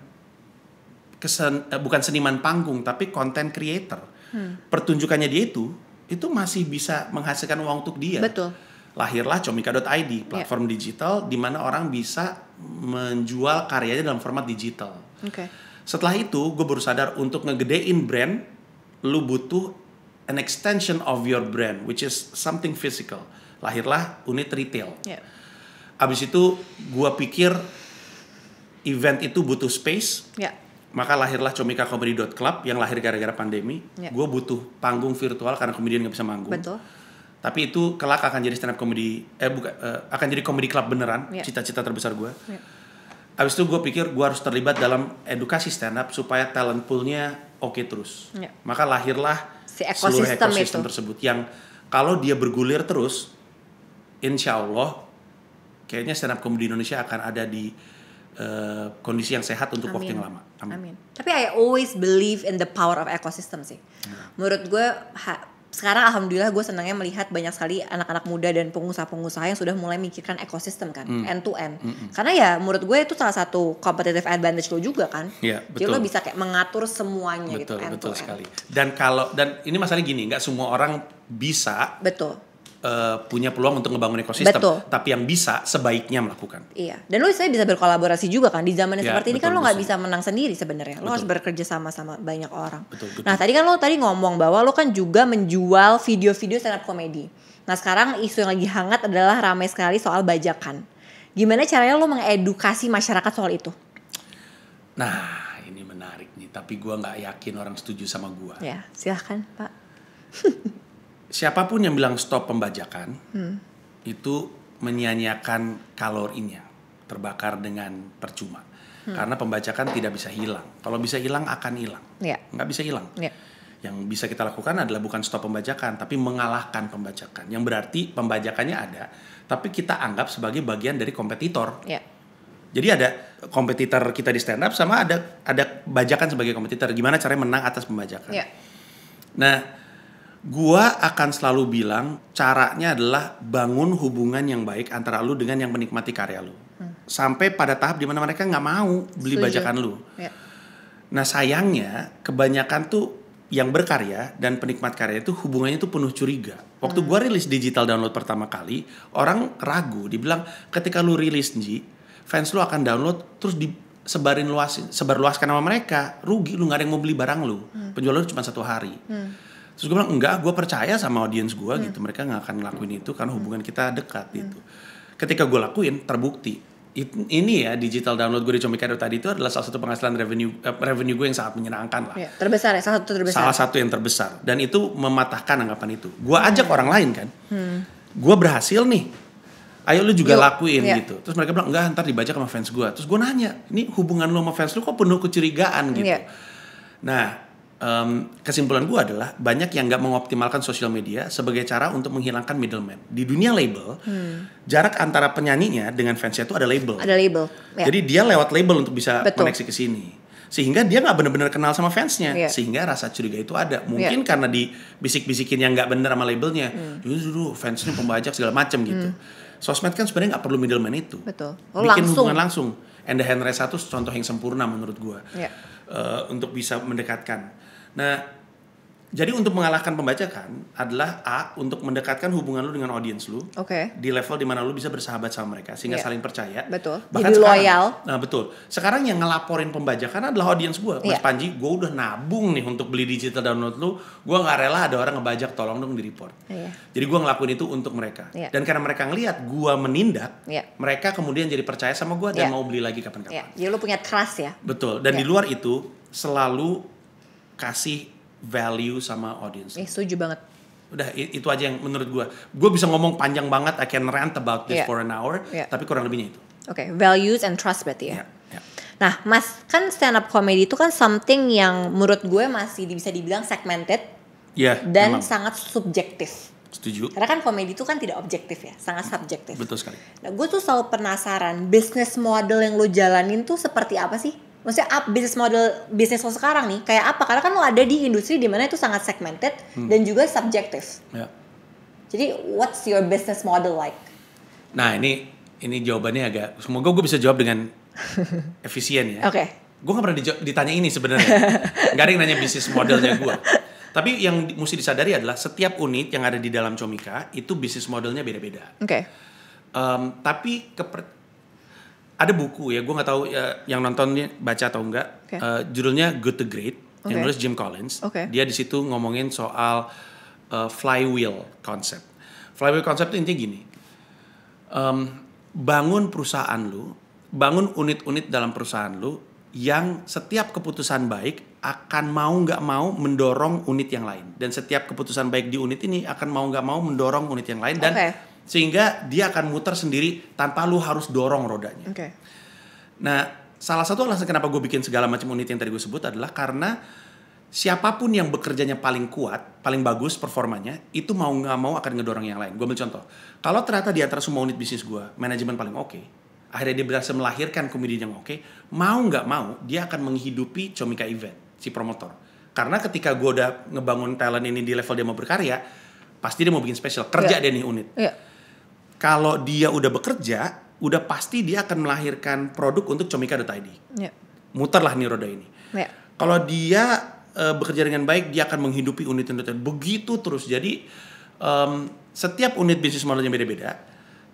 kesen, eh, bukan seniman panggung, tapi konten creator hmm. pertunjukannya dia itu itu masih bisa menghasilkan uang untuk dia. Betul. Lahirlah comika.id, ya. platform yeah. digital di mana orang bisa menjual karyanya dalam format digital. Okay. Setelah itu, gue baru sadar untuk ngegedein brand, lu butuh an extension of your brand, which is something physical. Lahirlah unit retail. Yeah. Abis itu, gue pikir event itu butuh space. Yeah maka lahirlah Comika Comedy Club yang lahir gara-gara pandemi. Yeah. Gue butuh panggung virtual karena komedian nggak bisa manggung. Betul. Tapi itu kelak akan jadi stand up comedy, eh bukan, uh, eh, akan jadi comedy club beneran. Ya. Cita-cita yeah. terbesar gue. Yeah. Abis itu gue pikir gue harus terlibat dalam edukasi stand up supaya talent poolnya oke okay terus. Yeah. Maka lahirlah si ekosistem seluruh ekosistem itu. tersebut yang kalau dia bergulir terus, insya Allah kayaknya stand up comedy Indonesia akan ada di Eh, kondisi yang sehat untuk Amin. waktu yang lama. Amin. Amin. Tapi I always believe in the power of ecosystem sih. Hmm. Menurut gue ha, sekarang alhamdulillah gue senangnya melihat banyak sekali anak-anak muda dan pengusaha-pengusaha yang sudah mulai mikirkan ekosistem kan hmm. end to end. Hmm. Karena ya menurut gue itu salah satu competitive advantage lo juga kan. Iya, betul. Jadi lo bisa kayak mengatur semuanya gitu, betul, gitu end betul to end. sekali. Dan kalau dan ini masalahnya gini, nggak semua orang bisa. Betul uh, punya peluang untuk ngebangun ekosistem. Betul. Tapi yang bisa sebaiknya melakukan. Iya. Dan lo saya bisa berkolaborasi juga kan di zaman yang ya, seperti betul, ini kan lo nggak bisa menang sendiri sebenarnya. Lo harus bekerja sama sama banyak orang. Betul, betul. Nah tadi kan lo tadi ngomong bahwa lo kan juga menjual video-video stand up komedi. Nah sekarang isu yang lagi hangat adalah ramai sekali soal bajakan. Gimana caranya lo mengedukasi masyarakat soal itu? Nah ini menarik nih. Tapi gue nggak yakin orang setuju sama gue. Ya silahkan pak. siapapun yang bilang stop pembajakan hmm. itu menyanyiakan kalorinya terbakar dengan percuma hmm. karena pembajakan tidak bisa hilang kalau bisa hilang akan hilang yeah. nggak bisa hilang yeah. yang bisa kita lakukan adalah bukan stop pembajakan tapi mengalahkan pembajakan yang berarti pembajakannya ada tapi kita anggap sebagai bagian dari kompetitor yeah. Jadi ada kompetitor kita di stand up sama ada ada bajakan sebagai kompetitor. Gimana caranya menang atas pembajakan? Yeah. Nah, gua akan selalu bilang caranya adalah bangun hubungan yang baik antara lu dengan yang menikmati karya lu. Hmm. Sampai pada tahap dimana mereka nggak mau beli Setuju. bajakan lu. Ya. Nah sayangnya kebanyakan tuh yang berkarya dan penikmat karya itu hubungannya tuh penuh curiga. Waktu hmm. gua rilis digital download pertama kali, orang ragu, dibilang ketika lu rilis Nji, fans lu akan download terus di sebarin luas sebar luaskan nama mereka, rugi lu nggak ada yang mau beli barang lu. Hmm. Penjualan lu cuma satu hari. Hmm terus gue bilang enggak gue percaya sama audiens gue hmm. gitu mereka nggak akan ngelakuin itu karena hmm. hubungan kita dekat hmm. gitu ketika gue lakuin terbukti It, ini ya digital download gue di Comicado tadi itu adalah salah satu penghasilan revenue uh, revenue gue yang sangat menyenangkan lah. Ya, terbesar ya, salah satu terbesar. Salah satu yang terbesar dan itu mematahkan anggapan itu. Gue hmm. ajak hmm. orang lain kan. Hmm. Gue berhasil nih. Ayo lu juga Yuk. lakuin ya. gitu. Terus mereka bilang enggak, ntar dibaca sama fans gue. Terus gue nanya, ini hubungan lu sama fans lu kok penuh kecurigaan iya. gitu. Ya. Nah, um, kesimpulan gue adalah banyak yang nggak mengoptimalkan sosial media sebagai cara untuk menghilangkan middleman di dunia label hmm. jarak antara penyanyinya dengan fansnya itu ada label ada label ya. jadi dia lewat label untuk bisa Betul. koneksi ke sini sehingga dia nggak benar-benar kenal sama fansnya yeah. sehingga rasa curiga itu ada mungkin yeah. karena di bisik-bisikin yang nggak bener sama labelnya hmm. dulu fansnya pembajak segala macam gitu. hmm. gitu sosmed kan sebenarnya nggak perlu middleman itu Betul. Oh, bikin langsung. hubungan langsung and the hand satu contoh yang sempurna menurut gue iya. yeah. uh, untuk bisa mendekatkan Nah, jadi untuk mengalahkan pembaca kan adalah A untuk mendekatkan hubungan lu dengan audiens lu. Oke. Okay. Di level dimana lu bisa bersahabat sama mereka sehingga yeah. saling percaya. Betul. Bahkan Jadi sekarang, loyal. Nah betul. Sekarang yang ngelaporin pembajakan adalah audiens gua. Mas yeah. Panji, gue udah nabung nih untuk beli digital download lu. Gua nggak rela ada orang ngebajak, tolong dong di report. Yeah. Jadi gua ngelakuin itu untuk mereka. Yeah. Dan karena mereka ngelihat gua menindak, yeah. mereka kemudian jadi percaya sama gua dan yeah. mau beli lagi kapan-kapan. Yeah. Jadi ya, lu punya trust ya. Betul. Dan yeah. di luar itu selalu kasih value sama audience. Eh, setuju banget. Udah itu aja yang menurut gue. Gue bisa ngomong panjang banget. I can rant about this yeah. for an hour. Yeah. Tapi kurang lebihnya itu. Oke, okay. values and trust berarti ya. Nah, Mas, kan stand up comedy itu kan something yang menurut gue masih bisa dibilang segmented yeah, dan memang. sangat subjektif. Setuju. Karena kan komedi itu kan tidak objektif ya, sangat subjektif. Betul sekali. Nah, gue tuh selalu penasaran bisnis model yang lo jalanin tuh seperti apa sih? maksudnya up business model bisnis lo sekarang nih kayak apa karena kan lo ada di industri di mana itu sangat segmented hmm. dan juga subjektif yeah. jadi what's your business model like nah ini ini jawabannya agak semoga gue bisa jawab dengan efisien ya oke okay. gue gak pernah ditanya ini sebenarnya gak ada yang nanya bisnis modelnya gue tapi yang mesti disadari adalah setiap unit yang ada di dalam Comika itu bisnis modelnya beda-beda oke okay. um, tapi keper ada buku ya gue nggak tahu uh, yang nonton baca atau enggak okay. uh, eh, judulnya Good to Great okay. yang nulis Jim Collins okay. dia di situ ngomongin soal uh, flywheel konsep. flywheel konsep itu intinya gini um, bangun perusahaan lu bangun unit-unit dalam perusahaan lu yang setiap keputusan baik akan mau nggak mau mendorong unit yang lain dan setiap keputusan baik di unit ini akan mau nggak mau mendorong unit yang lain dan sehingga dia akan muter sendiri tanpa lu harus dorong rodanya. Okay. Nah, salah satu alasan kenapa gue bikin segala macam unit yang tadi gue sebut adalah karena siapapun yang bekerjanya paling kuat, paling bagus performanya, itu mau nggak mau akan ngedorong yang lain. Gue ambil contoh, kalau ternyata di antara semua unit bisnis gue, manajemen paling oke, okay, akhirnya dia berhasil melahirkan komedi yang oke, mau nggak mau dia akan menghidupi Comika Event, si promotor. Karena ketika gue udah ngebangun talent ini di level dia mau berkarya, pasti dia mau bikin special Kerja yeah. deh nih unit. Yeah kalau dia udah bekerja, udah pasti dia akan melahirkan produk untuk comika.id. Yeah. Muterlah nih roda ini. Yeah. Kalau dia uh, bekerja dengan baik, dia akan menghidupi unit-unit begitu terus. Jadi um, setiap unit bisnis modelnya beda-beda,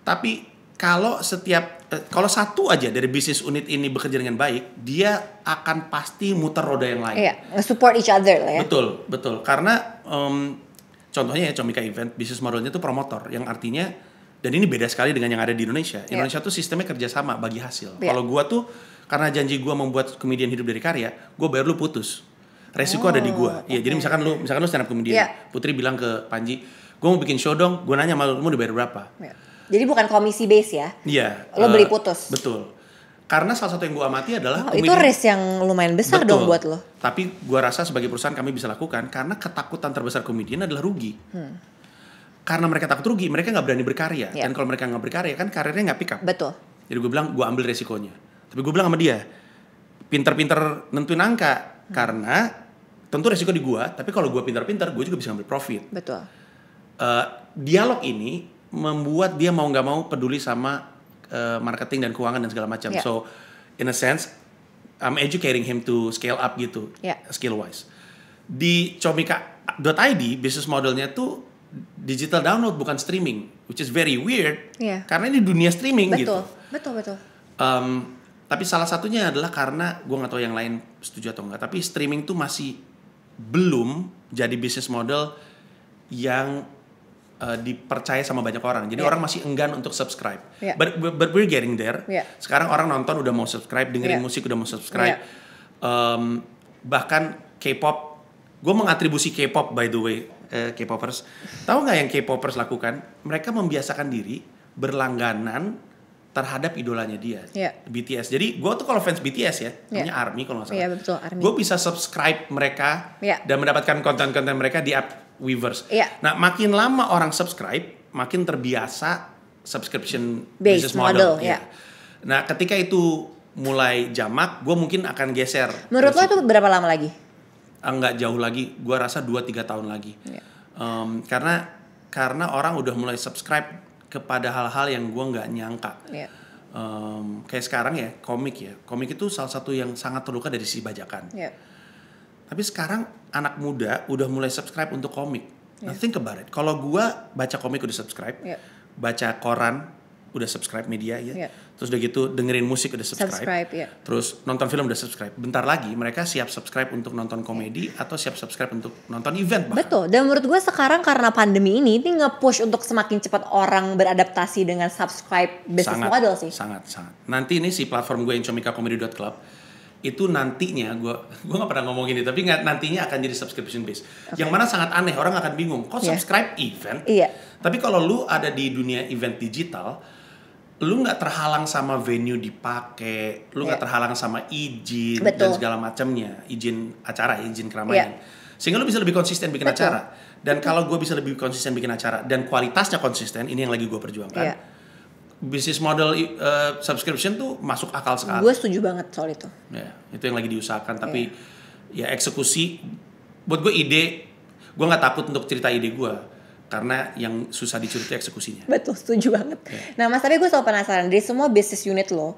tapi kalau setiap uh, kalau satu aja dari bisnis unit ini bekerja dengan baik, dia akan pasti muter roda yang lain. yeah. support each other lah ya. Betul, betul. Karena um, contohnya ya Comika Event, bisnis modelnya itu promotor, yang artinya dan ini beda sekali dengan yang ada di Indonesia. Yeah. Indonesia tuh sistemnya kerjasama bagi hasil. Yeah. Kalau gue tuh karena janji gue membuat komedian hidup dari karya, gue bayar lu putus. Resiko oh, ada di gue. Okay. Iya, jadi oh, misalkan lu misalkan lu stand up komedian, yeah. Putri bilang ke Panji, gue mau bikin show dong. Gue nanya malu lu dibayar berapa? Yeah. Jadi bukan komisi base ya? Iya. Yeah, lo uh, beli eh, putus. Betul. Karena salah satu yang gue amati adalah oh, itu res yang lumayan besar Betul. dong buat lo. Tapi gue rasa sebagai perusahaan kami bisa lakukan karena ketakutan terbesar komedian adalah rugi. Hmm karena mereka takut rugi, mereka nggak berani berkarya. Yeah. Dan kalau mereka nggak berkarya kan karirnya nggak pick up. Betul. Jadi gue bilang gue ambil resikonya. Tapi gue bilang sama dia, pinter-pinter nentuin angka hmm. karena tentu resiko di gue. Tapi kalau gue pinter-pinter, gue juga bisa ngambil profit. Betul. Uh, dialog yeah. ini membuat dia mau nggak mau peduli sama uh, marketing dan keuangan dan segala macam. Yeah. So in a sense, I'm educating him to scale up gitu, yeah. skill wise. Di comika.id bisnis modelnya tuh digital download bukan streaming, which is very weird. Yeah. Karena ini dunia streaming betul. gitu. Betul, betul, betul. Um, tapi salah satunya adalah karena gue nggak tahu yang lain setuju atau enggak, tapi streaming tuh masih belum jadi bisnis model yang uh, dipercaya sama banyak orang. Jadi yeah. orang masih enggan untuk subscribe. Yeah. But, but we're getting there. Yeah. Sekarang orang nonton udah mau subscribe, dengerin yeah. musik udah mau subscribe. Yeah. Iya. Um, bahkan K-pop, gue mengatribusi K-pop by the way uh, K-popers. Tahu nggak yang K-popers lakukan? Mereka membiasakan diri berlangganan terhadap idolanya dia, yeah. BTS. Jadi gue tuh kalau fans BTS ya, yeah. Army kalau nggak salah. Yeah, betul, Army. Gue bisa subscribe mereka yeah. dan mendapatkan konten-konten mereka di app Weverse. Yeah. Nah makin lama orang subscribe, makin terbiasa subscription Based business model. model ya. Yeah. Nah ketika itu mulai jamak, gue mungkin akan geser. Menurut lo itu berapa lama lagi? Ah, nggak jauh lagi gue rasa 2-3 tahun lagi yeah. Iya. um, karena karena orang udah mulai subscribe kepada hal-hal yang gue nggak nyangka yeah. Iya. um, kayak sekarang ya komik ya komik itu salah satu yang sangat terluka dari si bajakan yeah. tapi sekarang anak muda udah mulai subscribe untuk komik yeah. nah think about it kalau gue baca komik udah subscribe yeah. baca koran udah subscribe media ya yeah Terus udah gitu dengerin musik udah subscribe. subscribe yeah. Terus nonton film udah subscribe. Bentar lagi mereka siap subscribe untuk nonton komedi atau siap subscribe untuk nonton event bahkan. Betul. Dan menurut gue sekarang karena pandemi ini ini nge-push untuk semakin cepat orang beradaptasi dengan subscribe business sangat, model sih. Sangat, sangat. Nanti ini si platform gue yang comedy club itu nantinya gue gue gak pernah ngomong ini tapi gak, nantinya akan jadi subscription base okay. yang mana sangat aneh orang akan bingung kok iya. subscribe yeah. event yeah. tapi kalau lu ada di dunia event digital lu nggak terhalang sama venue dipakai, lu nggak yeah. terhalang sama izin Betul. dan segala macamnya, izin acara, izin keramaian. Yeah. Sehingga lu bisa lebih konsisten bikin Betul. acara. Dan kalau gue bisa lebih konsisten bikin acara dan kualitasnya konsisten, ini yang lagi gue perjuangkan. Yeah. Bisnis model uh, subscription tuh masuk akal sekali. Gue setuju banget soal itu. Ya, itu yang lagi diusahakan. Tapi yeah. ya eksekusi, buat gue ide, gue nggak takut untuk cerita ide gue karena yang susah dicuri eksekusinya. Betul, setuju banget. Yeah. Nah, Mas tapi gue selalu penasaran dari semua bisnis unit lo,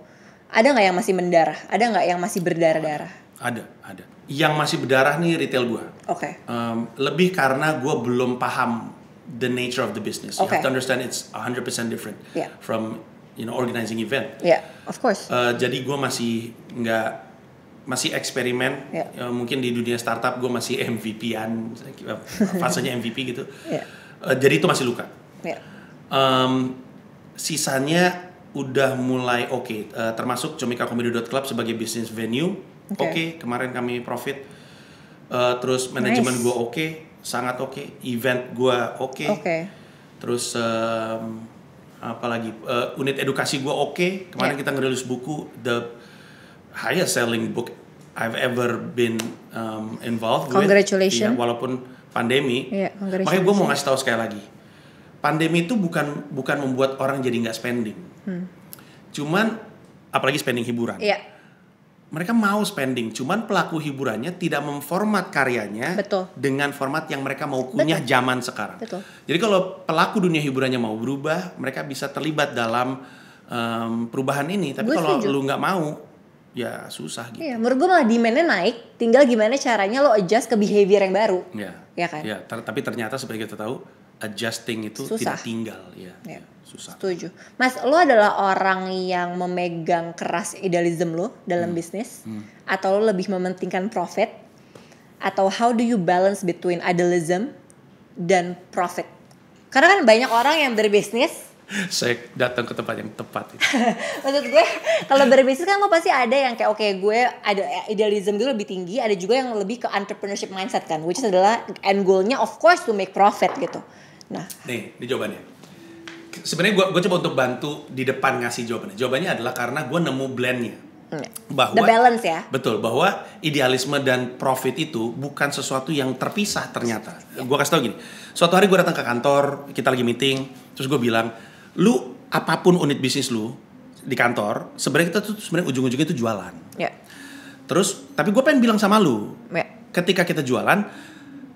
ada nggak yang masih mendarah? Ada nggak yang masih berdarah-darah? Ada, ada. Yang masih berdarah nih retail gue. Oke. Okay. Um, lebih karena gue belum paham the nature of the business. Okay. You have to understand it's 100% different yeah. from you know organizing event. Yeah, of course. Uh, jadi gue masih nggak masih eksperimen. Yeah. Ya. Uh, mungkin di dunia startup gue masih MVP-an, eh, fasenya MVP gitu. Yeah. Uh, jadi itu masih luka. Yeah. Ya. Um, sisanya udah mulai oke, okay. uh, eh, termasuk Comika Comedy Club sebagai bisnis venue. Oke, okay. okay, kemarin kami profit. Uh, terus manajemen nice. gue oke, okay, sangat oke. Okay. Event gue oke. Okay. Okay. Terus um, apalagi uh, unit edukasi gue oke. Okay. Kemarin yeah. kita ngerilis buku the highest selling book I've ever been um, involved. Congratulations. With. Iya, yeah, walaupun pandemi. Yeah, iya, makanya gue mau ngasih tahu sekali lagi, pandemi itu bukan bukan membuat orang jadi nggak spending. Hmm. Cuman apalagi spending hiburan. Yeah. Mereka mau spending, cuman pelaku hiburannya tidak memformat karyanya Betul. dengan format yang mereka mau punya Betul. zaman sekarang. Betul. Jadi kalau pelaku dunia hiburannya mau berubah, mereka bisa terlibat dalam um, perubahan ini. Tapi kalau lu nggak mau, ya susah gitu. Iya, menurut gue malah demandnya naik, tinggal gimana caranya lo adjust ke behavior yang baru. Iya. Iya kan? Iya, ter tapi ternyata seperti kita tahu adjusting itu susah. tidak tinggal ya. ya. Susah. Setuju. Mas, lo adalah orang yang memegang keras idealism lo dalam hmm. bisnis hmm. atau lo lebih mementingkan profit atau how do you balance between idealism dan profit? Karena kan banyak orang yang berbisnis saya datang ke tempat yang tepat. itu. Maksud gue kalau berbisnis kan lo pasti ada yang kayak oke okay, gue ada idealism gue lebih tinggi, ada juga yang lebih ke entrepreneurship mindset kan, which adalah end goalnya of course to make profit gitu. Nah, nih, ini jawabannya. Sebenarnya gue gue coba untuk bantu di depan ngasih jawabannya. Jawabannya adalah karena gue nemu blendnya. Hmm. Bahwa, The balance ya. Betul, bahwa idealisme dan profit itu bukan sesuatu yang terpisah ternyata. Yeah. Gue kasih tau gini, suatu hari gue datang ke kantor, kita lagi meeting, terus gue bilang, lu apapun unit bisnis lu di kantor, sebenarnya kita tuh sebenarnya ujung-ujungnya itu jualan. Yeah. Terus, tapi gue pengen bilang sama lu, yeah. ketika kita jualan,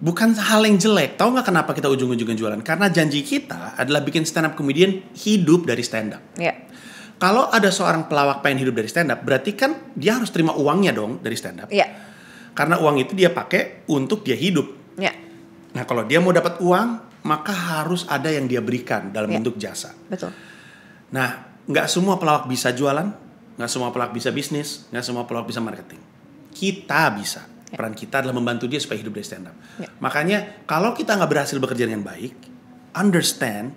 bukan hal yang jelek. tau nggak kenapa kita ujung-ujungnya jualan? Karena janji kita adalah bikin stand up comedian hidup dari stand up. Yeah. Kalau ada seorang pelawak pengen hidup dari stand up, berarti kan dia harus terima uangnya dong dari stand up. Yeah. Karena uang itu dia pakai untuk dia hidup. Yeah. Nah kalau dia mau dapat uang, maka harus ada yang dia berikan dalam yeah. bentuk jasa. Betul. Nah, nggak semua pelawak bisa jualan, nggak semua pelawak bisa bisnis, nggak semua pelawak bisa marketing. Kita bisa. Yeah. Peran kita adalah membantu dia supaya hidup dari stand up. Yeah. Makanya kalau kita nggak berhasil bekerja dengan baik, understand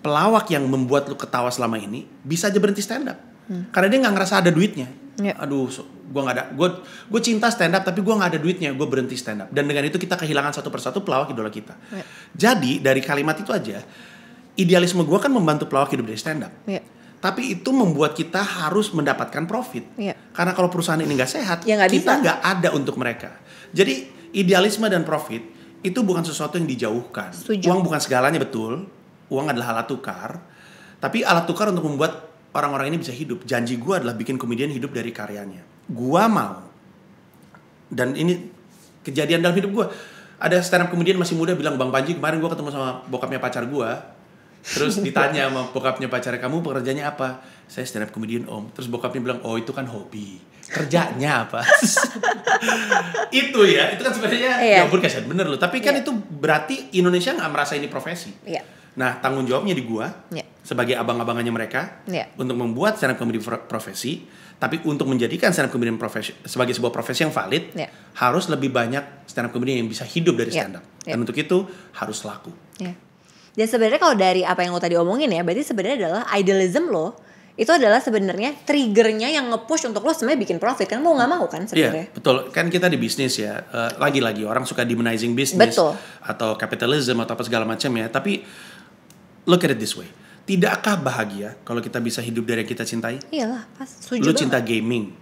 pelawak yang membuat lu ketawa selama ini bisa aja berhenti stand up. Hmm. Karena dia nggak ngerasa ada duitnya. Yeah. Aduh, so, gue nggak ada gue gue cinta stand up tapi gue nggak ada duitnya gue berhenti stand up dan dengan itu kita kehilangan satu persatu pelawak idola kita yeah. jadi dari kalimat itu aja idealisme gue kan membantu pelawak hidup dari stand up yeah. tapi itu membuat kita harus mendapatkan profit yeah. karena kalau perusahaan ini nggak sehat ya, gak kita nggak ada untuk mereka jadi idealisme dan profit itu bukan sesuatu yang dijauhkan Setuju. uang bukan segalanya betul uang adalah alat tukar tapi alat tukar untuk membuat orang-orang ini bisa hidup janji gue adalah bikin komedian hidup dari karyanya gua mau dan ini kejadian dalam hidup gua ada stand up kemudian masih muda bilang bang Panji kemarin gua ketemu sama bokapnya pacar gua terus ditanya sama bokapnya pacar kamu pekerjaannya apa saya stand up kemudian om terus bokapnya bilang oh itu kan hobi kerjanya apa itu ya itu kan sebenarnya yeah. ya ampun bener loh tapi kan yeah. itu berarti Indonesia nggak merasa ini profesi yeah. nah tanggung jawabnya di gua yeah. sebagai abang-abangannya mereka yeah. untuk membuat stand up comedy profesi tapi untuk menjadikan stand up comedian profesi sebagai sebuah profesi yang valid, yeah. harus lebih banyak stand up comedian yang bisa hidup dari ya. stand up. Yeah. Yeah. Dan ya. untuk itu harus laku. Yeah. Dan sebenarnya kalau dari apa yang lo tadi omongin ya, berarti sebenarnya adalah idealism lo itu adalah sebenarnya triggernya yang ngepush untuk lo sebenarnya bikin profit kan mau nggak mau kan iya, sebenarnya. Iya yeah, betul kan kita di bisnis ya lagi eh, lagi-lagi orang suka demonizing bisnis atau kapitalisme atau apa segala macam ya tapi look at it this way Tidakkah bahagia kalau kita bisa hidup dari yang kita cintai? Iyalah, pas. lu banget. cinta gaming,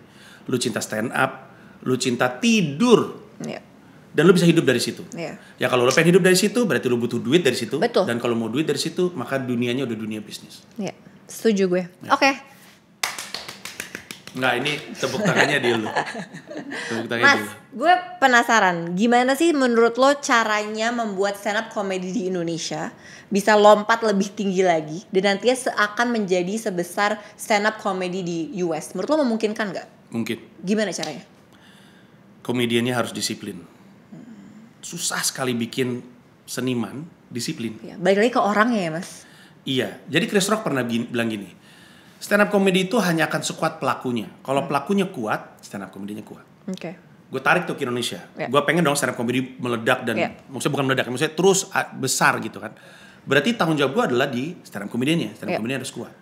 lu cinta stand up, lu cinta tidur. Iya. Dan lu bisa hidup dari situ. Iya. Ya kalau lu pengen hidup dari situ, berarti lu butuh duit dari situ. Betul. Dan kalau mau duit dari situ, maka dunianya udah dunia bisnis. Iya. Setuju gue. Ya. Oke. Okay. Enggak, ini tepuk tangannya dia lu. tepuk tangannya Mas, gue penasaran, gimana sih menurut lo caranya membuat stand up comedy di Indonesia bisa lompat lebih tinggi lagi dan nantinya akan menjadi sebesar stand up comedy di US? Menurut lo memungkinkan nggak? Mungkin. Gimana caranya? Komediannya harus disiplin. Susah sekali bikin seniman disiplin. Ya, balik lagi ke orangnya ya, Mas. Iya, jadi Chris Rock pernah bilang gini stand up comedy itu hanya akan sekuat pelakunya. Kalau hmm. pelakunya kuat, stand up comedy-nya kuat. Oke. Okay. Gue tarik tuh ke Indonesia. Yeah. Gue pengen dong stand up comedy meledak dan yeah. maksudnya bukan meledak, maksudnya terus besar gitu kan. Berarti tanggung jawab gue adalah di stand up comedy-nya. Stand up yeah. comedy harus kuat.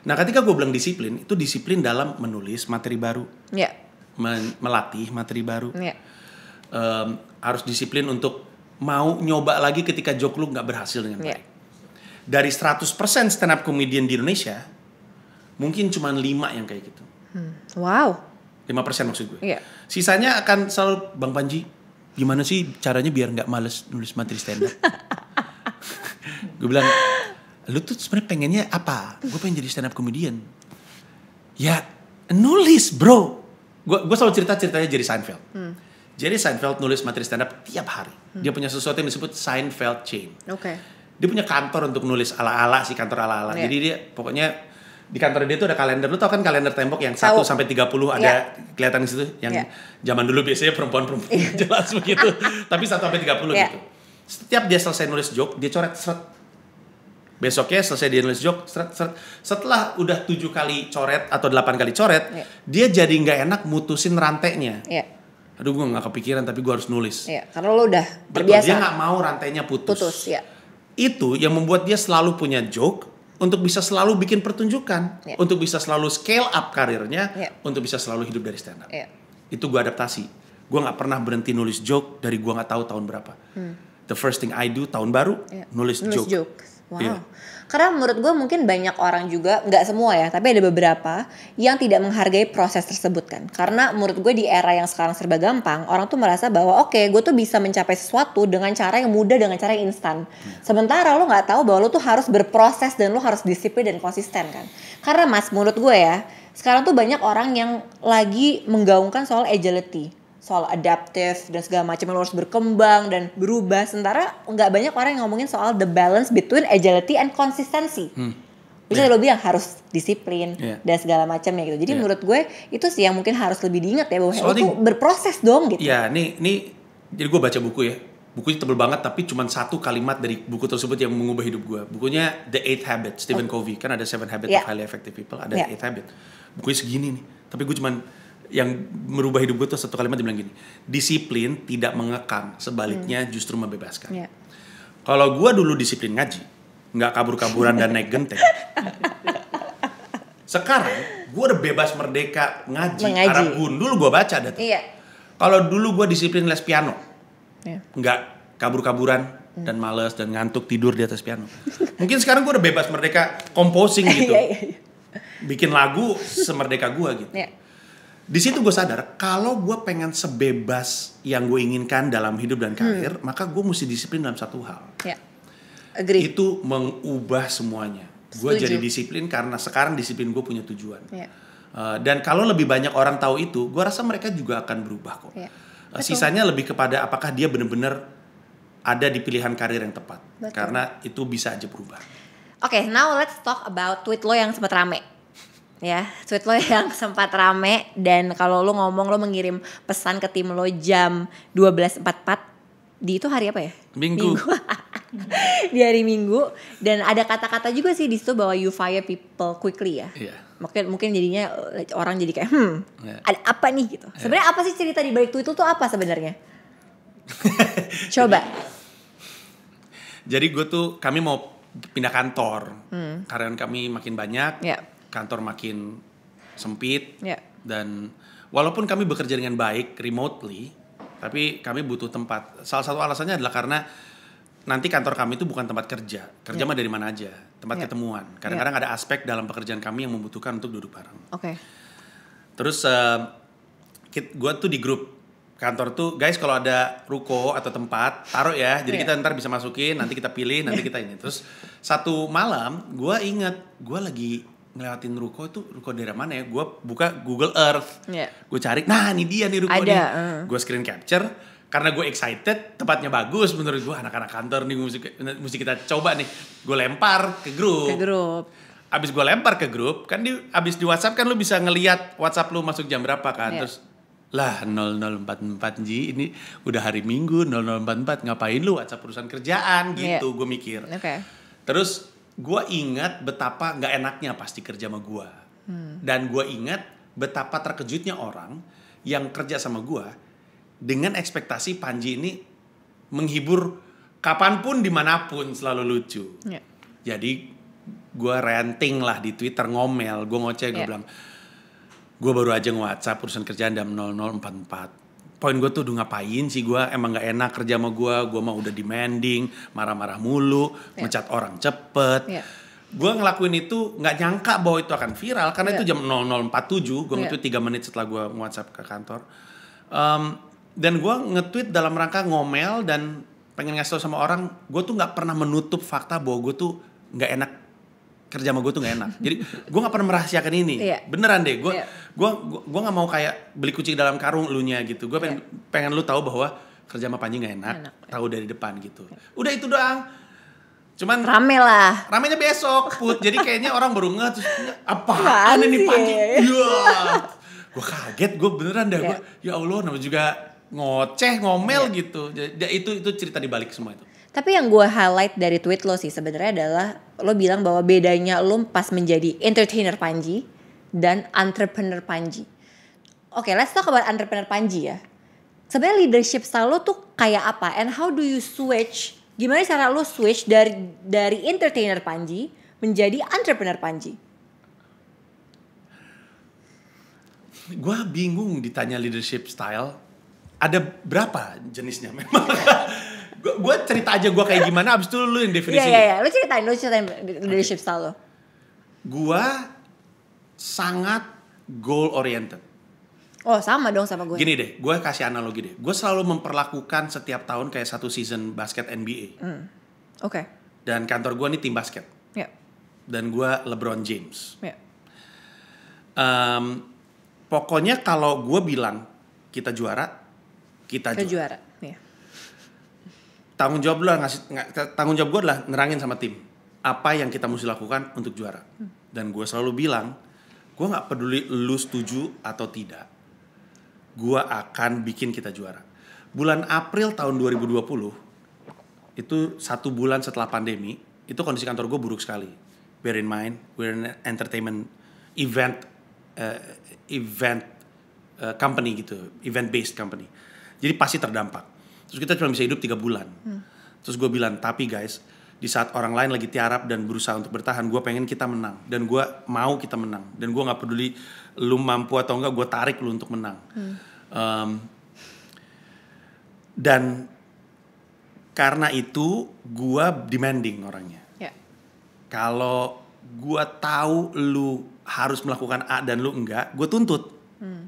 Nah, ketika gue bilang disiplin, itu disiplin dalam menulis materi baru. Yeah. Men melatih materi baru. Yeah. Ya. Um, harus disiplin untuk mau nyoba lagi ketika joke lu nggak berhasil dengan ya. baik. Yeah. Dari 100% stand up comedian di Indonesia, mungkin cuma lima yang kayak gitu. Hmm. Wow. Lima persen maksud gue. Yeah. Sisanya akan selalu Bang Panji, gimana sih caranya biar nggak males nulis materi stand up? gue bilang, lu tuh sebenarnya pengennya apa? Gue pengen jadi stand up comedian. Ya nulis bro. Gue gue selalu cerita ceritanya jadi Seinfeld. Hmm. Jadi Seinfeld nulis materi stand up tiap hari. Hmm. Dia punya sesuatu yang disebut Seinfeld Chain. Oke. Okay. Dia punya kantor untuk nulis ala-ala si kantor ala-ala. Yeah. Jadi dia pokoknya di kantor dia tuh ada kalender lu tau kan kalender tembok yang satu sampai tiga puluh ada yeah. kelihatan di situ yang yeah. zaman dulu biasanya perempuan-perempuan iya. jelas begitu tapi satu sampai tiga puluh ya. gitu setiap dia selesai nulis joke dia coret seret besoknya selesai dia nulis joke seret seret setelah udah tujuh kali coret atau delapan kali coret yeah. dia jadi nggak enak mutusin rantainya yeah. aduh gue nggak kepikiran tapi gue harus nulis yeah. karena lo udah terbiasa Betul, dia nggak mau rantainya putus, putus yeah. itu yang membuat dia selalu punya joke untuk bisa selalu bikin pertunjukan, yeah. untuk bisa selalu scale up karirnya, yeah. untuk bisa selalu hidup dari stand up. Yeah. Itu gue adaptasi. Gue nggak pernah berhenti nulis joke dari gue nggak tahu tahun berapa. Hmm. The first thing I do tahun baru yeah. nulis, nulis joke. Jokes. Iya. Wow. Yeah. Karena menurut gue mungkin banyak orang juga, nggak semua ya, tapi ada beberapa yang tidak menghargai proses tersebut kan. Karena menurut gue di era yang sekarang serba gampang, orang tuh merasa bahwa oke, okay, gue tuh bisa mencapai sesuatu dengan cara yang mudah, dengan cara yang instan. Sementara lo nggak tahu bahwa lo tuh harus berproses dan lo harus disiplin dan konsisten kan. Karena mas, menurut gue ya, sekarang tuh banyak orang yang lagi menggaungkan soal agility soal adaptif dan segala macam lo harus berkembang dan berubah sementara nggak banyak orang yang ngomongin soal the balance between agility and consistency hmm. lebih yeah. lo bilang harus disiplin yeah. dan segala macam ya gitu. Jadi yeah. menurut gue itu sih yang mungkin harus lebih diingat ya bahwa itu berproses dong gitu. Iya, nih nih jadi gue baca buku ya. Bukunya tebel banget tapi cuma satu kalimat dari buku tersebut yang mengubah hidup gue. Bukunya The Eight Habits Stephen eh. Covey. Kan ada Seven Habits yeah. of Highly Effective People, ada yeah. Eight Habits. Bukunya segini nih. Tapi gue cuman yang merubah hidup gue tuh satu kalimat dibilang gini disiplin tidak mengekang sebaliknya hmm. justru membebaskan yeah. kalau gue dulu disiplin ngaji nggak kabur-kaburan dan naik genteng sekarang gue udah bebas merdeka ngaji Mengaji. arab gundul gue baca ada tuh yeah. kalau dulu gue disiplin les piano yeah. nggak kabur-kaburan hmm. dan males dan ngantuk tidur di atas piano mungkin sekarang gue udah bebas merdeka composing iya, gitu iya, iya. bikin lagu semerdeka gue gitu yeah di situ gue sadar kalau gue pengen sebebas yang gue inginkan dalam hidup dan hmm. karir hmm. maka gue mesti disiplin dalam satu hal yeah. Agree. itu mengubah semuanya gue jadi disiplin karena sekarang disiplin gue punya tujuan yeah. Ya. uh, dan kalau lebih banyak orang tahu itu gue rasa mereka juga akan berubah kok yeah. Ya. sisanya lebih kepada apakah dia benar-benar ada di pilihan karir yang tepat Betul. karena itu bisa aja berubah oke okay, now let's talk about tweet lo yang sempat rame ya tweet lo yang sempat rame dan kalau lo ngomong lo mengirim pesan ke tim lo jam 12.44 di itu hari apa ya? Minggu. minggu. di hari Minggu dan ada kata-kata juga sih di situ bahwa you fire people quickly ya. Yeah. Mungkin mungkin jadinya eh, orang jadi kayak hmm yeah. ada apa nih gitu. Yeah. Sebenarnya apa sih cerita di balik tweet itu tuh apa sebenarnya? Coba. Jadi gue tuh kami mau pindah kantor. Hmm. Karyawan kami makin banyak. Yeah kantor makin sempit yeah. dan walaupun kami bekerja dengan baik remotely, tapi kami butuh tempat. Salah satu alasannya adalah karena nanti kantor kami itu bukan tempat kerja. Kerja yeah. mah dari mana aja, tempat yeah. ketemuan. Ya. Kadang-kadang yeah. ada aspek dalam pekerjaan kami yang membutuhkan untuk duduk bareng. Oke. Okay. Terus uh, eh, gue tuh di grup kantor tuh guys kalau ada ruko atau tempat taruh ya jadi yeah. kita ntar bisa masukin nanti kita pilih nanti kita ini terus satu malam gue inget gue lagi ngeliatin ruko itu ruko daerah mana ya gue buka Google Earth yeah. gue cari nah ini dia nih ruko Ada, nih uh. gue screen capture karena gue excited tempatnya bagus menurut gue anak-anak kantor nih mesti mesti kita coba nih gue lempar ke grup ke grup abis gue lempar ke grup kan di abis di WhatsApp kan lu bisa ngelihat WhatsApp lu masuk jam berapa kan yeah. terus lah 0044 Ji ini udah hari Minggu 0044 ngapain lu WhatsApp urusan kerjaan iya. gitu yeah. gue mikir okay. terus gue ingat betapa nggak enaknya pasti kerja sama gue hmm. dan gue ingat betapa terkejutnya orang yang kerja sama gue dengan ekspektasi Panji ini menghibur kapanpun dimanapun selalu lucu yeah. jadi gue ranting lah di Twitter ngomel gue ngoceh yeah. bilang gue baru aja nge WhatsApp urusan kerjaan jam 0044 poin gue tuh udah ngapain sih gue emang gak enak kerja sama gue gue mah udah demanding marah-marah mulu yeah. mencat orang cepet yeah. gue ngelakuin itu nggak nyangka bahwa itu akan viral karena yeah. itu iya. jam 00.47 gue yeah. tiga tweet menit setelah gue whatsapp ke kantor um, dan gue ngetweet dalam rangka ngomel dan pengen ngasih tau sama orang gue tuh nggak pernah menutup fakta bahwa gue tuh nggak enak kerja sama gue tuh gak enak. Jadi gue gak pernah merahasiakan ini. Yeah. Beneran deh, gue yeah. gue gua, iya. gak mau kayak beli kucing dalam karung lu nya gitu. Gue pengen, yeah. pengen lu tahu bahwa kerja sama Panji gak enak. enak. Tahu dari depan gitu. Iya. Udah itu doang. Cuman rame lah. Ramenya besok, Put. Jadi kayaknya orang baru nge terus apa? Ransi. ini Panji? Iya. gue kaget, gue beneran deh. Yeah. Gua, ya Allah, namanya juga ngoceh, ngomel yeah. gitu. Jadi, itu itu cerita di balik semua itu. Tapi yang gue highlight dari tweet lo sih sebenarnya adalah lo bilang bahwa bedanya lo pas menjadi entertainer Panji dan entrepreneur Panji. Oke, okay, let's talk about entrepreneur Panji ya. Sebenarnya leadership style lo tuh kayak apa and how do you switch? Gimana cara lo switch dari dari entertainer Panji menjadi entrepreneur Panji? Gue bingung ditanya leadership style. Ada berapa jenisnya memang? gue cerita aja gue kayak gimana abis itu lu yang iya, definisi. Iya iya iya, lu ceritain lu ceritain leadership okay. style lu. Gue sangat goal oriented. Oh sama dong sama gue. Gini deh, gue kasih analogi deh. Gue selalu memperlakukan setiap tahun kayak satu season basket NBA. Mm. Oke. Okay. Dan kantor gue nih tim basket. Yeah. Dan gue LeBron James. Yeah. Ya. Um, pokoknya kalau gue bilang kita juara, kita, kita juara. juara tanggung jawab lu ngasih tanggung jawab gue adalah nerangin sama tim apa yang kita mesti lakukan untuk juara hmm. dan gue selalu bilang gue nggak peduli lu setuju atau tidak gue akan bikin kita juara bulan April tahun 2020 itu satu bulan setelah pandemi itu kondisi kantor gue buruk sekali bear in mind we're an entertainment event uh, event uh, company gitu event based company jadi pasti terdampak Terus kita cuma bisa hidup tiga bulan. Hmm. Terus gue bilang, tapi guys, di saat orang lain lagi tiarap dan berusaha untuk bertahan, gue pengen kita menang. Dan gue mau kita menang. Dan gue nggak peduli lu mampu atau enggak, gue tarik lu untuk menang. Hmm. Um, dan karena itu gue demanding orangnya. Yeah. Kalau gue tahu lu harus melakukan A dan lu enggak, gue tuntut. Hmm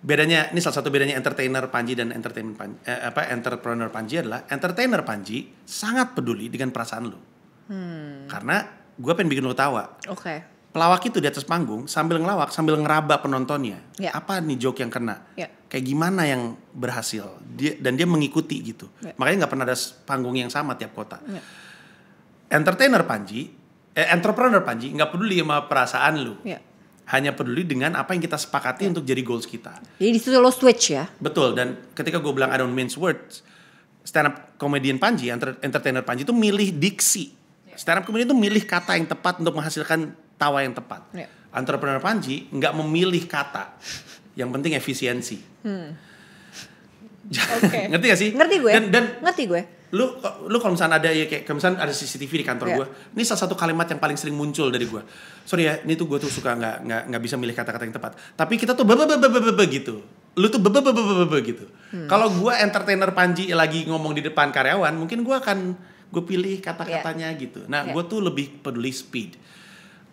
bedanya ini salah satu bedanya entertainer Panji dan entertainment Panji, eh, apa entrepreneur Panji adalah entertainer Panji sangat peduli dengan perasaan lo hmm. karena gue pengen bikin lo tawa okay. pelawak itu di atas panggung sambil ngelawak sambil ngeraba penontonnya yeah. apa nih joke yang kena yeah. kayak gimana yang berhasil dia dan dia mengikuti gitu yeah. makanya nggak pernah ada panggung yang sama tiap kota yeah. entertainer Panji eh, entrepreneur Panji nggak peduli sama perasaan lo yeah hanya peduli dengan apa yang kita sepakati iya. untuk jadi goals kita. Jadi itu situ lo switch ya. Betul dan ketika gue bilang I don't mean words, stand up comedian Panji, entertainer Panji itu milih diksi. Yeah. Stand up comedian itu milih kata yang tepat untuk menghasilkan tawa yang tepat. Yeah. Entrepreneur Panji nggak memilih kata, yang penting efisiensi. Hmm. okay. ngerti gak sih? Ngerti gue. Dan, dan ngerti gue lu lu kalau misalnya ada ya kayak misalnya ada CCTV di kantor yeah. gue ini salah satu kalimat yang paling sering muncul dari gue sorry ya ini tuh gue tuh suka nggak nggak nggak bisa milih kata-kata yang tepat tapi kita tuh bebe bebe bebe gitu lu tuh bebe bebe bebe gitu hmm. kalau gue entertainer Panji lagi ngomong di depan karyawan mungkin gue akan gue pilih kata-katanya yeah. gitu nah yeah. gue tuh lebih peduli speed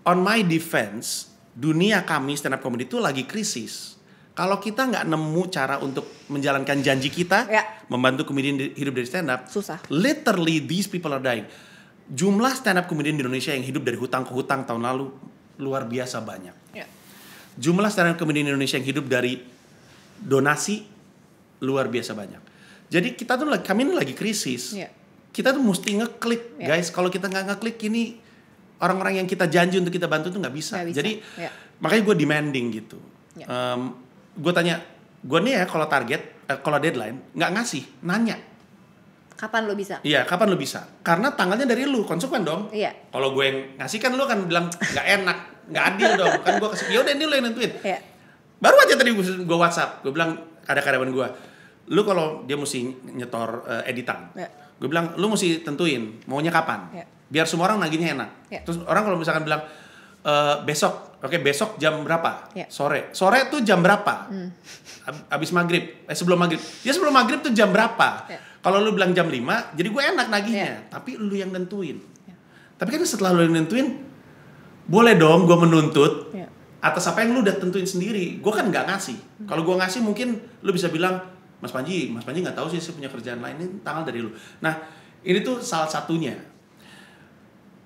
on my defense dunia kami stand up comedy itu lagi krisis kalau kita nggak nemu cara untuk menjalankan janji kita, ya. membantu komedian hidup dari stand up, susah. Literally these people are dying. Jumlah stand up komedian di Indonesia yang hidup dari hutang ke hutang tahun lalu luar biasa banyak. Ya. Jumlah stand up komedian di Indonesia yang hidup dari donasi luar biasa banyak. Jadi kita tuh lagi, kami ini lagi krisis. Ya. Kita tuh mesti ngeklik, ya. guys. Kalau kita nggak ngeklik ini orang-orang yang kita janji untuk kita bantu tuh nggak bisa. bisa. Jadi ya. makanya gue demanding gitu. Ya. Um, gue tanya gue nih ya kalau target eh, kalau deadline nggak ngasih nanya kapan lo bisa iya kapan lo bisa karena tanggalnya dari lu konsumen dong iya kalau gue yang ngasih kan lu kan bilang nggak enak nggak adil dong kan gue kasih ya udah ini lo yang nentuin iya. baru aja tadi gue whatsapp gue bilang ada karyawan gue lu kalau dia mesti nyetor uh, editan iya. gue bilang lu mesti tentuin maunya kapan iya. biar semua orang nagihnya enak iya. terus orang kalau misalkan bilang e, besok Oke, besok jam berapa? Yeah. Sore. Sore tuh jam berapa? Mm. Abis maghrib. Eh sebelum maghrib. Ya sebelum maghrib tuh jam berapa? Yeah. Kalau lu bilang jam 5, jadi gue enak nagihnya. Yeah. Tapi lu yang nentuin. Yeah. Tapi kan setelah lu yang nentuin, boleh dong gue menuntut yeah. atas apa yang lu udah tentuin sendiri. Gue kan nggak ngasih. Mm. Kalau gue ngasih mungkin lu bisa bilang, Mas Panji, Mas Panji nggak tahu sih saya punya kerjaan lain ini tanggal dari lu. Nah, ini tuh salah satunya.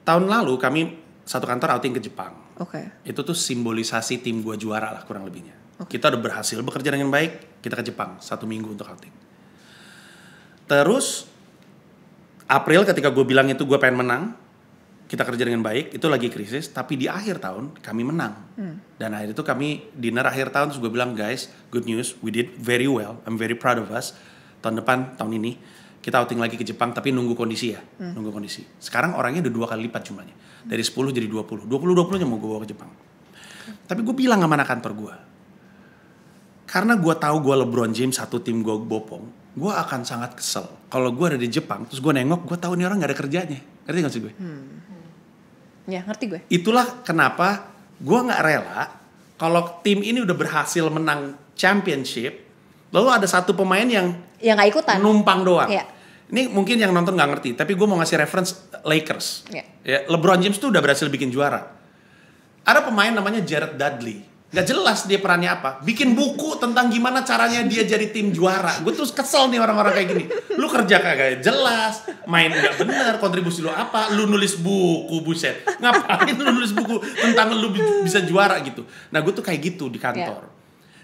Tahun lalu kami satu kantor outing ke Jepang Oke. Okay. Itu tuh simbolisasi tim gue juara lah kurang lebihnya. Okay. Kita udah berhasil bekerja dengan baik, kita ke Jepang satu minggu untuk outing. Terus April ketika gue bilang itu gue pengen menang, kita kerja dengan baik, itu lagi krisis. Tapi di akhir tahun kami menang. Hmm. Dan akhir itu kami dinner akhir tahun terus gue bilang guys, good news, we did very well, I'm very proud of us. Tahun depan, tahun ini kita outing lagi ke Jepang tapi nunggu kondisi ya hmm. nunggu kondisi sekarang orangnya udah dua kali lipat jumlahnya dari 10 jadi 20 20 20 nya mau gue bawa ke Jepang hmm. tapi gue bilang sama anak kantor gue karena gue tahu gue LeBron James satu tim gue bopong gue akan sangat kesel kalau gue ada di Jepang terus gue nengok gue tahu ini orang gak ada kerjanya ngerti gak sih gue hmm. ya ngerti gue itulah kenapa gue nggak rela kalau tim ini udah berhasil menang championship lalu ada satu pemain yang yang nggak ikutan numpang doang ya. ini mungkin yang nonton gak ngerti tapi gue mau ngasih reference Lakers ya. ya LeBron James tuh udah berhasil bikin juara ada pemain namanya Jared Dudley Gak jelas dia perannya apa bikin buku tentang gimana caranya dia jadi tim juara gue terus kesel nih orang-orang kayak gini lu kerja kagak jelas main gak bener kontribusi lu apa lu nulis buku buset ngapain lu nulis buku tentang lu bisa juara gitu nah gue tuh kayak gitu di kantor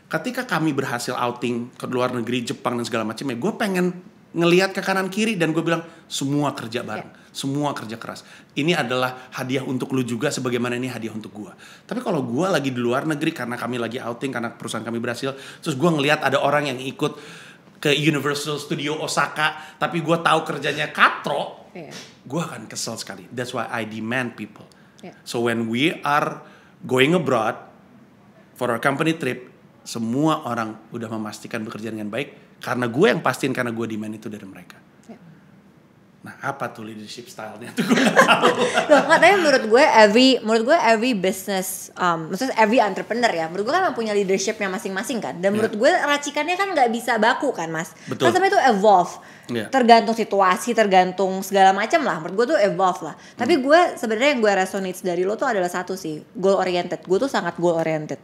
ketika kami berhasil outing ke luar negeri Jepang dan segala macam ya gue pengen ngelihat ke kanan kiri dan gue bilang semua kerja bareng yeah. semua kerja keras ini adalah hadiah untuk lu juga sebagaimana ini hadiah untuk gue tapi kalau gue lagi di luar negeri karena kami lagi outing karena perusahaan kami berhasil terus gue ngelihat ada orang yang ikut ke Universal Studio Osaka tapi gue tahu kerjanya katro yeah. gue akan kesel sekali that's why I demand people yeah. so when we are going abroad for our company trip semua orang udah memastikan bekerja dengan baik karena gue yang pastiin karena gue demand itu dari mereka. Ya. Nah apa tuh leadership style stylenya tuh gue tahu. Loh, katanya menurut gue every menurut gue every business um, maksudnya every entrepreneur ya menurut gue kan punya leadershipnya masing-masing kan dan ya. menurut ya. gue racikannya kan nggak bisa baku kan mas. Betul. Karena itu evolve. Ya. tergantung situasi tergantung segala macam lah menurut gue tuh evolve lah tapi hmm. gue sebenarnya yang gue resonates dari lo tuh adalah satu sih goal oriented gue tuh sangat goal oriented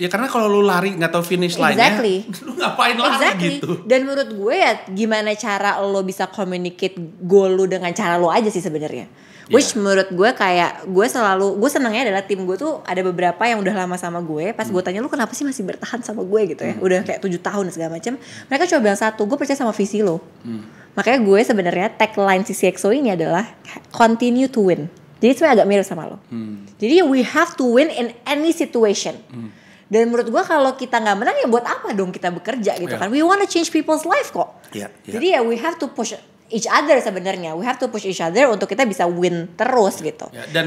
Ya karena kalau lu lari nggak tahu finish line-nya, exactly. lu ngapain lari exactly. gitu. Dan menurut gue ya gimana cara lo bisa communicate goal lu dengan cara lo aja sih sebenarnya. Yeah. Which menurut gue kayak gue selalu gue senangnya adalah tim gue tuh ada beberapa yang udah lama sama gue. Pas hmm. gue tanya lu kenapa sih masih bertahan sama gue gitu ya? Hmm. Udah kayak tujuh tahun segala macam. Mereka coba bilang satu, gue percaya sama visi lo. Hmm. Makanya gue sebenarnya tagline si CXO ini adalah continue to win. Jadi sebenarnya agak mirip sama lo. Hmm. Jadi we have to win in any situation. Hmm dan menurut gue kalau kita nggak menang ya buat apa dong kita bekerja gitu yeah. Oh, iya. kan? We wanna change people's life kok. Yeah, yeah. Jadi ya we have to push each other sebenarnya. We have to push each other untuk kita bisa win terus yeah, gitu. Yeah. Dan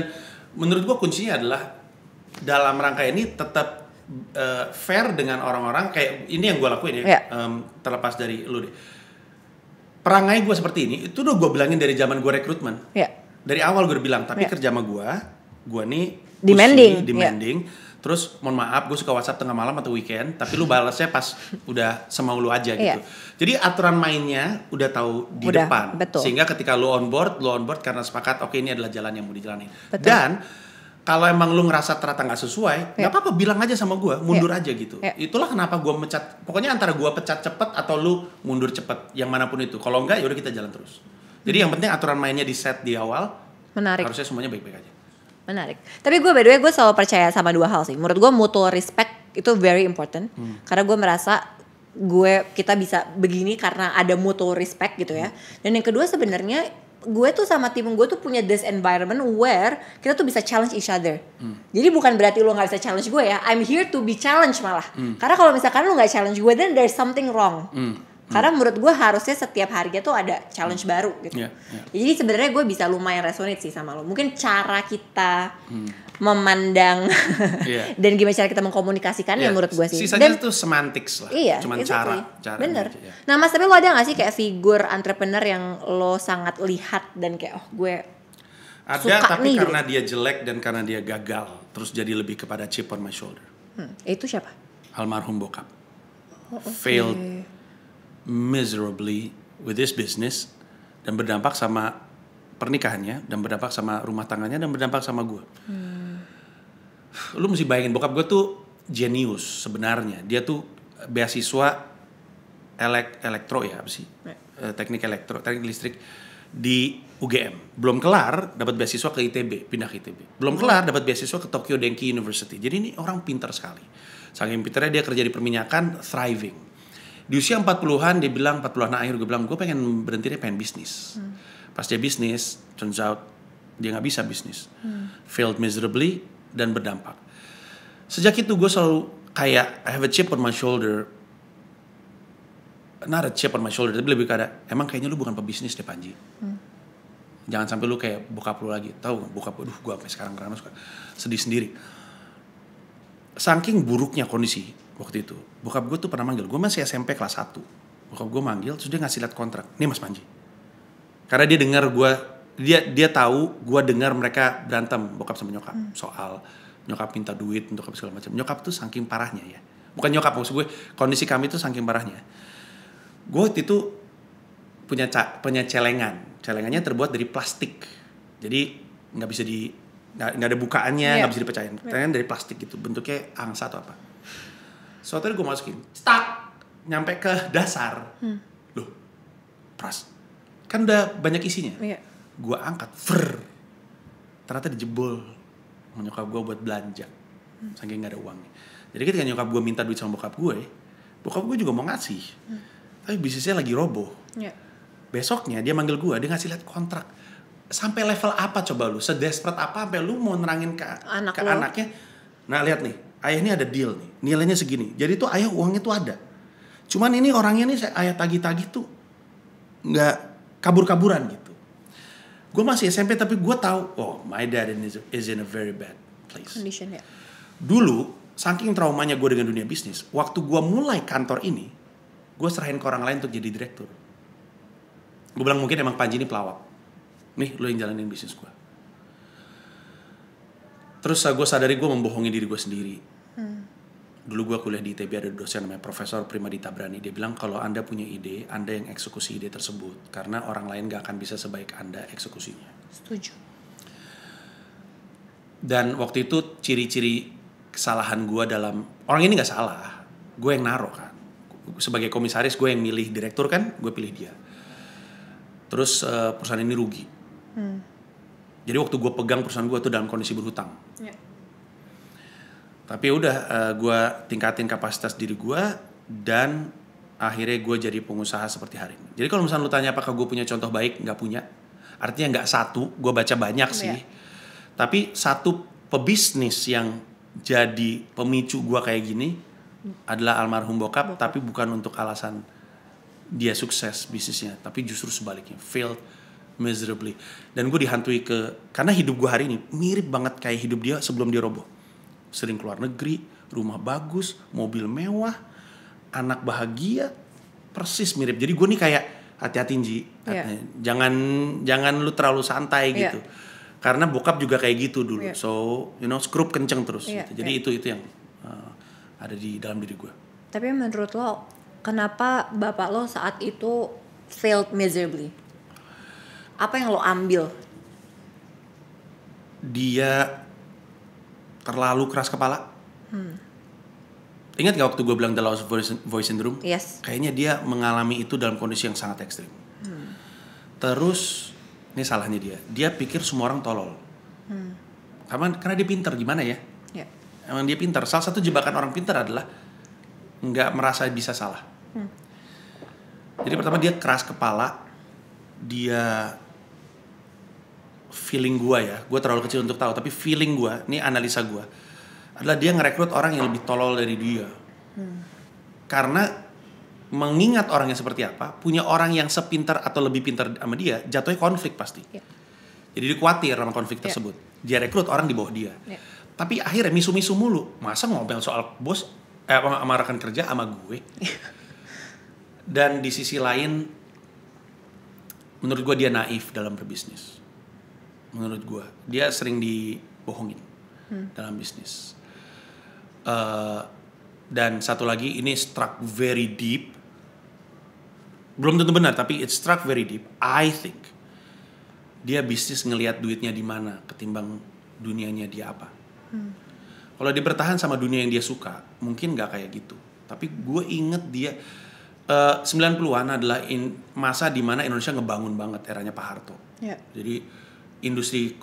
menurut gue kuncinya adalah dalam rangka ini tetap uh, fair dengan orang-orang kayak ini yang gue lakuin ya yeah. Iya. um, terlepas dari lu deh perangai gue seperti ini itu udah gue bilangin dari zaman gue rekrutmen yeah. dari awal gue bilang tapi yeah. kerja sama gue gue nih demanding iya. demanding yeah terus mohon maaf gue suka WhatsApp tengah malam atau weekend tapi lu balasnya pas udah semau lu aja iya. gitu. Yeah. Jadi aturan mainnya udah tahu di udah, depan. Betul. Sehingga ketika lu on board, lu on board karena sepakat oke okay, ini adalah jalan yang mau dijalani. Betul. Dan kalau emang lu ngerasa ternyata nggak sesuai, iya. nggak yeah. apa-apa bilang aja sama gue, mundur yeah. aja gitu. Yeah. Itulah kenapa gue mecat. Pokoknya antara gue pecat cepet atau lu mundur cepet, yang manapun itu. Kalau enggak, yaudah kita jalan terus. Jadi iya. yang penting aturan mainnya di set di awal. Menarik. Harusnya semuanya baik-baik aja. Menarik. Tapi gue berdua gue selalu percaya sama dua hal sih. Menurut gue mutual respect itu very important. Hmm. Karena gue merasa gue kita bisa begini karena ada mutual respect gitu ya. Hmm. Dan yang kedua sebenarnya gue tuh sama tim gue tuh punya this environment where kita tuh bisa challenge each other. Hmm. Jadi bukan berarti lo nggak bisa challenge gue ya. I'm here to be challenge malah. Hmm. Karena kalau misalkan lo nggak challenge gue, then there's something wrong. Hmm karena hmm. menurut gue harusnya setiap harinya tuh ada challenge hmm. baru gitu. Yeah, iya. yeah. Jadi sebenarnya gue bisa lumayan resonate sih sama lo. Mungkin cara kita hmm. memandang yeah. dan gimana cara kita mengkomunikasikan yeah. menurut gue sih. Sisanya dan, itu semantics lah. Iya. Cuman exactly. cara, cara. Bener. Aja, gitu, ya. Nah mas tapi lo ada gak sih kayak figur entrepreneur yang lo sangat lihat dan kayak oh gue ada suka tapi nih, karena gitu? dia jelek dan karena dia gagal terus jadi lebih kepada chip on my shoulder. Hmm. Itu siapa? Almarhum bokap. Oh, okay. Failed miserably with this business dan berdampak sama pernikahannya dan berdampak sama rumah tangganya dan berdampak sama gue. Hmm. Lu mesti bayangin bokap gue tuh genius sebenarnya. Dia tuh beasiswa elek elektro ya apa sih? Right. Uh, teknik elektro, teknik listrik di UGM. Belum kelar dapat beasiswa ke ITB, pindah ke ITB. Belum kelar dapat beasiswa ke Tokyo Denki University. Jadi ini orang pintar sekali. Saking pintarnya dia kerja di perminyakan thriving di usia 40-an dia bilang 40-an akhir gue bilang gue pengen berhenti deh pengen bisnis hmm. pas dia bisnis turns out dia nggak bisa bisnis hmm. failed miserably dan berdampak sejak itu gue selalu kayak I have a chip on my shoulder not a chip on my shoulder tapi lebih kada emang kayaknya lu bukan pebisnis deh Panji hmm. jangan sampai lu kayak buka lu lagi tahu buka aduh gue sampai sekarang karena suka sedih sendiri saking buruknya kondisi waktu itu. Bokap gue tuh pernah manggil, gue masih SMP kelas 1. Bokap gue manggil, terus dia ngasih lihat kontrak. Nih Mas Panji. Karena dia dengar gue, dia dia tahu gue dengar mereka berantem bokap sama nyokap hmm. soal nyokap minta duit untuk segala macam. Nyokap tuh saking parahnya ya. Bukan nyokap maksud gue, kondisi kami tuh saking parahnya. Gue waktu itu punya ca, punya celengan. Celengannya terbuat dari plastik. Jadi nggak bisa di nggak ada bukaannya, iya. nggak yeah. bisa dipecahin. Yeah. Iya. dari plastik gitu, bentuknya angsa atau apa suatu gue masukin stuck nyampe ke dasar hmm. loh pras kan udah banyak isinya yeah. gue angkat fr ternyata dijebol menyokap gue buat belanja hmm. saking gak ada uangnya jadi ketika nyokap gue minta duit sama bokap gue bokap gue juga mau ngasih hmm. tapi bisnisnya lagi roboh yeah. besoknya dia manggil gue dia ngasih lihat kontrak sampai level apa coba lu sedesperate apa sampai lu mau nerangin ke, Anak ke anaknya nah lihat nih ayah ini ada deal nih nilainya segini jadi tuh ayah uangnya tuh ada cuman ini orangnya ini saya ayah tagi-tagi tuh nggak kabur-kaburan gitu gue masih SMP tapi gue tahu oh my dad is in a very bad place condition ya dulu saking traumanya gue dengan dunia bisnis waktu gue mulai kantor ini gue serahin ke orang lain untuk jadi direktur gue bilang mungkin emang Panji ini pelawak nih lo yang jalanin bisnis gue terus uh, gue sadari gue membohongi diri gue sendiri dulu gue kuliah di ITB ada dosen namanya Profesor Prima Dita Brani dia bilang kalau anda punya ide anda yang eksekusi ide tersebut karena orang lain gak akan bisa sebaik anda eksekusinya setuju dan waktu itu ciri-ciri kesalahan gue dalam orang ini gak salah gue yang naruh kan sebagai komisaris gue yang milih direktur kan gue pilih dia terus eh, perusahaan ini rugi hmm. jadi waktu gue pegang perusahaan gue tuh dalam kondisi berhutang yeah tapi udah uh, eh, gue tingkatin kapasitas diri gue dan akhirnya gue jadi pengusaha seperti hari ini jadi kalau misalnya lu tanya apakah gue punya contoh baik nggak punya artinya nggak satu gue baca banyak iya. sih yeah. tapi satu pebisnis yang jadi pemicu gue kayak gini adalah almarhum bokap, bokap tapi bukan untuk alasan dia sukses bisnisnya tapi justru sebaliknya failed miserably dan gue dihantui ke karena hidup gue hari ini mirip banget kayak hidup dia sebelum dia roboh sering keluar negeri, rumah bagus, mobil mewah, anak bahagia, persis mirip. Jadi gue nih kayak hati-hati Ji, yeah. jangan jangan lu terlalu santai yeah. gitu. Karena bokap juga kayak gitu dulu. Yeah. So, you know, skrup kenceng terus yeah. gitu. Jadi yeah. itu itu yang uh, ada di dalam diri gue. Tapi menurut lo kenapa bapak lo saat itu failed miserably? Apa yang lo ambil? Dia terlalu keras kepala. Hmm. Ingat gak waktu gue bilang The Lost Voice, Voice in Yes. Kayaknya dia mengalami itu dalam kondisi yang sangat ekstrim. Hmm. Terus, ini salahnya dia. Dia pikir semua orang tolol. Hmm. Karena, karena dia pinter, gimana ya? Yeah. Emang dia pinter. Salah satu jebakan orang pinter adalah nggak merasa bisa salah. Hmm. Jadi pertama dia keras kepala, dia feeling gue ya, gue terlalu kecil untuk tahu, tapi feeling gue, ini analisa gue, adalah dia ngerekrut orang yang lebih tolol dari dia. Hmm. Karena mengingat orangnya seperti apa, punya orang yang sepintar atau lebih pintar sama dia, jatuhnya konflik pasti. Yeah. Jadi dia khawatir sama konflik yeah. tersebut. Dia rekrut orang di bawah dia. Yeah. Tapi akhirnya misu-misu mulu. Masa ngobrol soal bos, eh, sama rekan kerja sama gue? Dan di sisi lain, menurut gue dia naif dalam berbisnis menurut gue dia sering dibohongin hmm. dalam bisnis uh, dan satu lagi ini struck very deep belum tentu benar tapi it struck very deep I think dia bisnis ngelihat duitnya di mana ketimbang dunianya dia apa hmm. kalau dia bertahan sama dunia yang dia suka mungkin nggak kayak gitu tapi gue inget dia uh, eh, 90-an adalah in masa dimana Indonesia ngebangun banget eranya Pak Harto yeah. jadi industri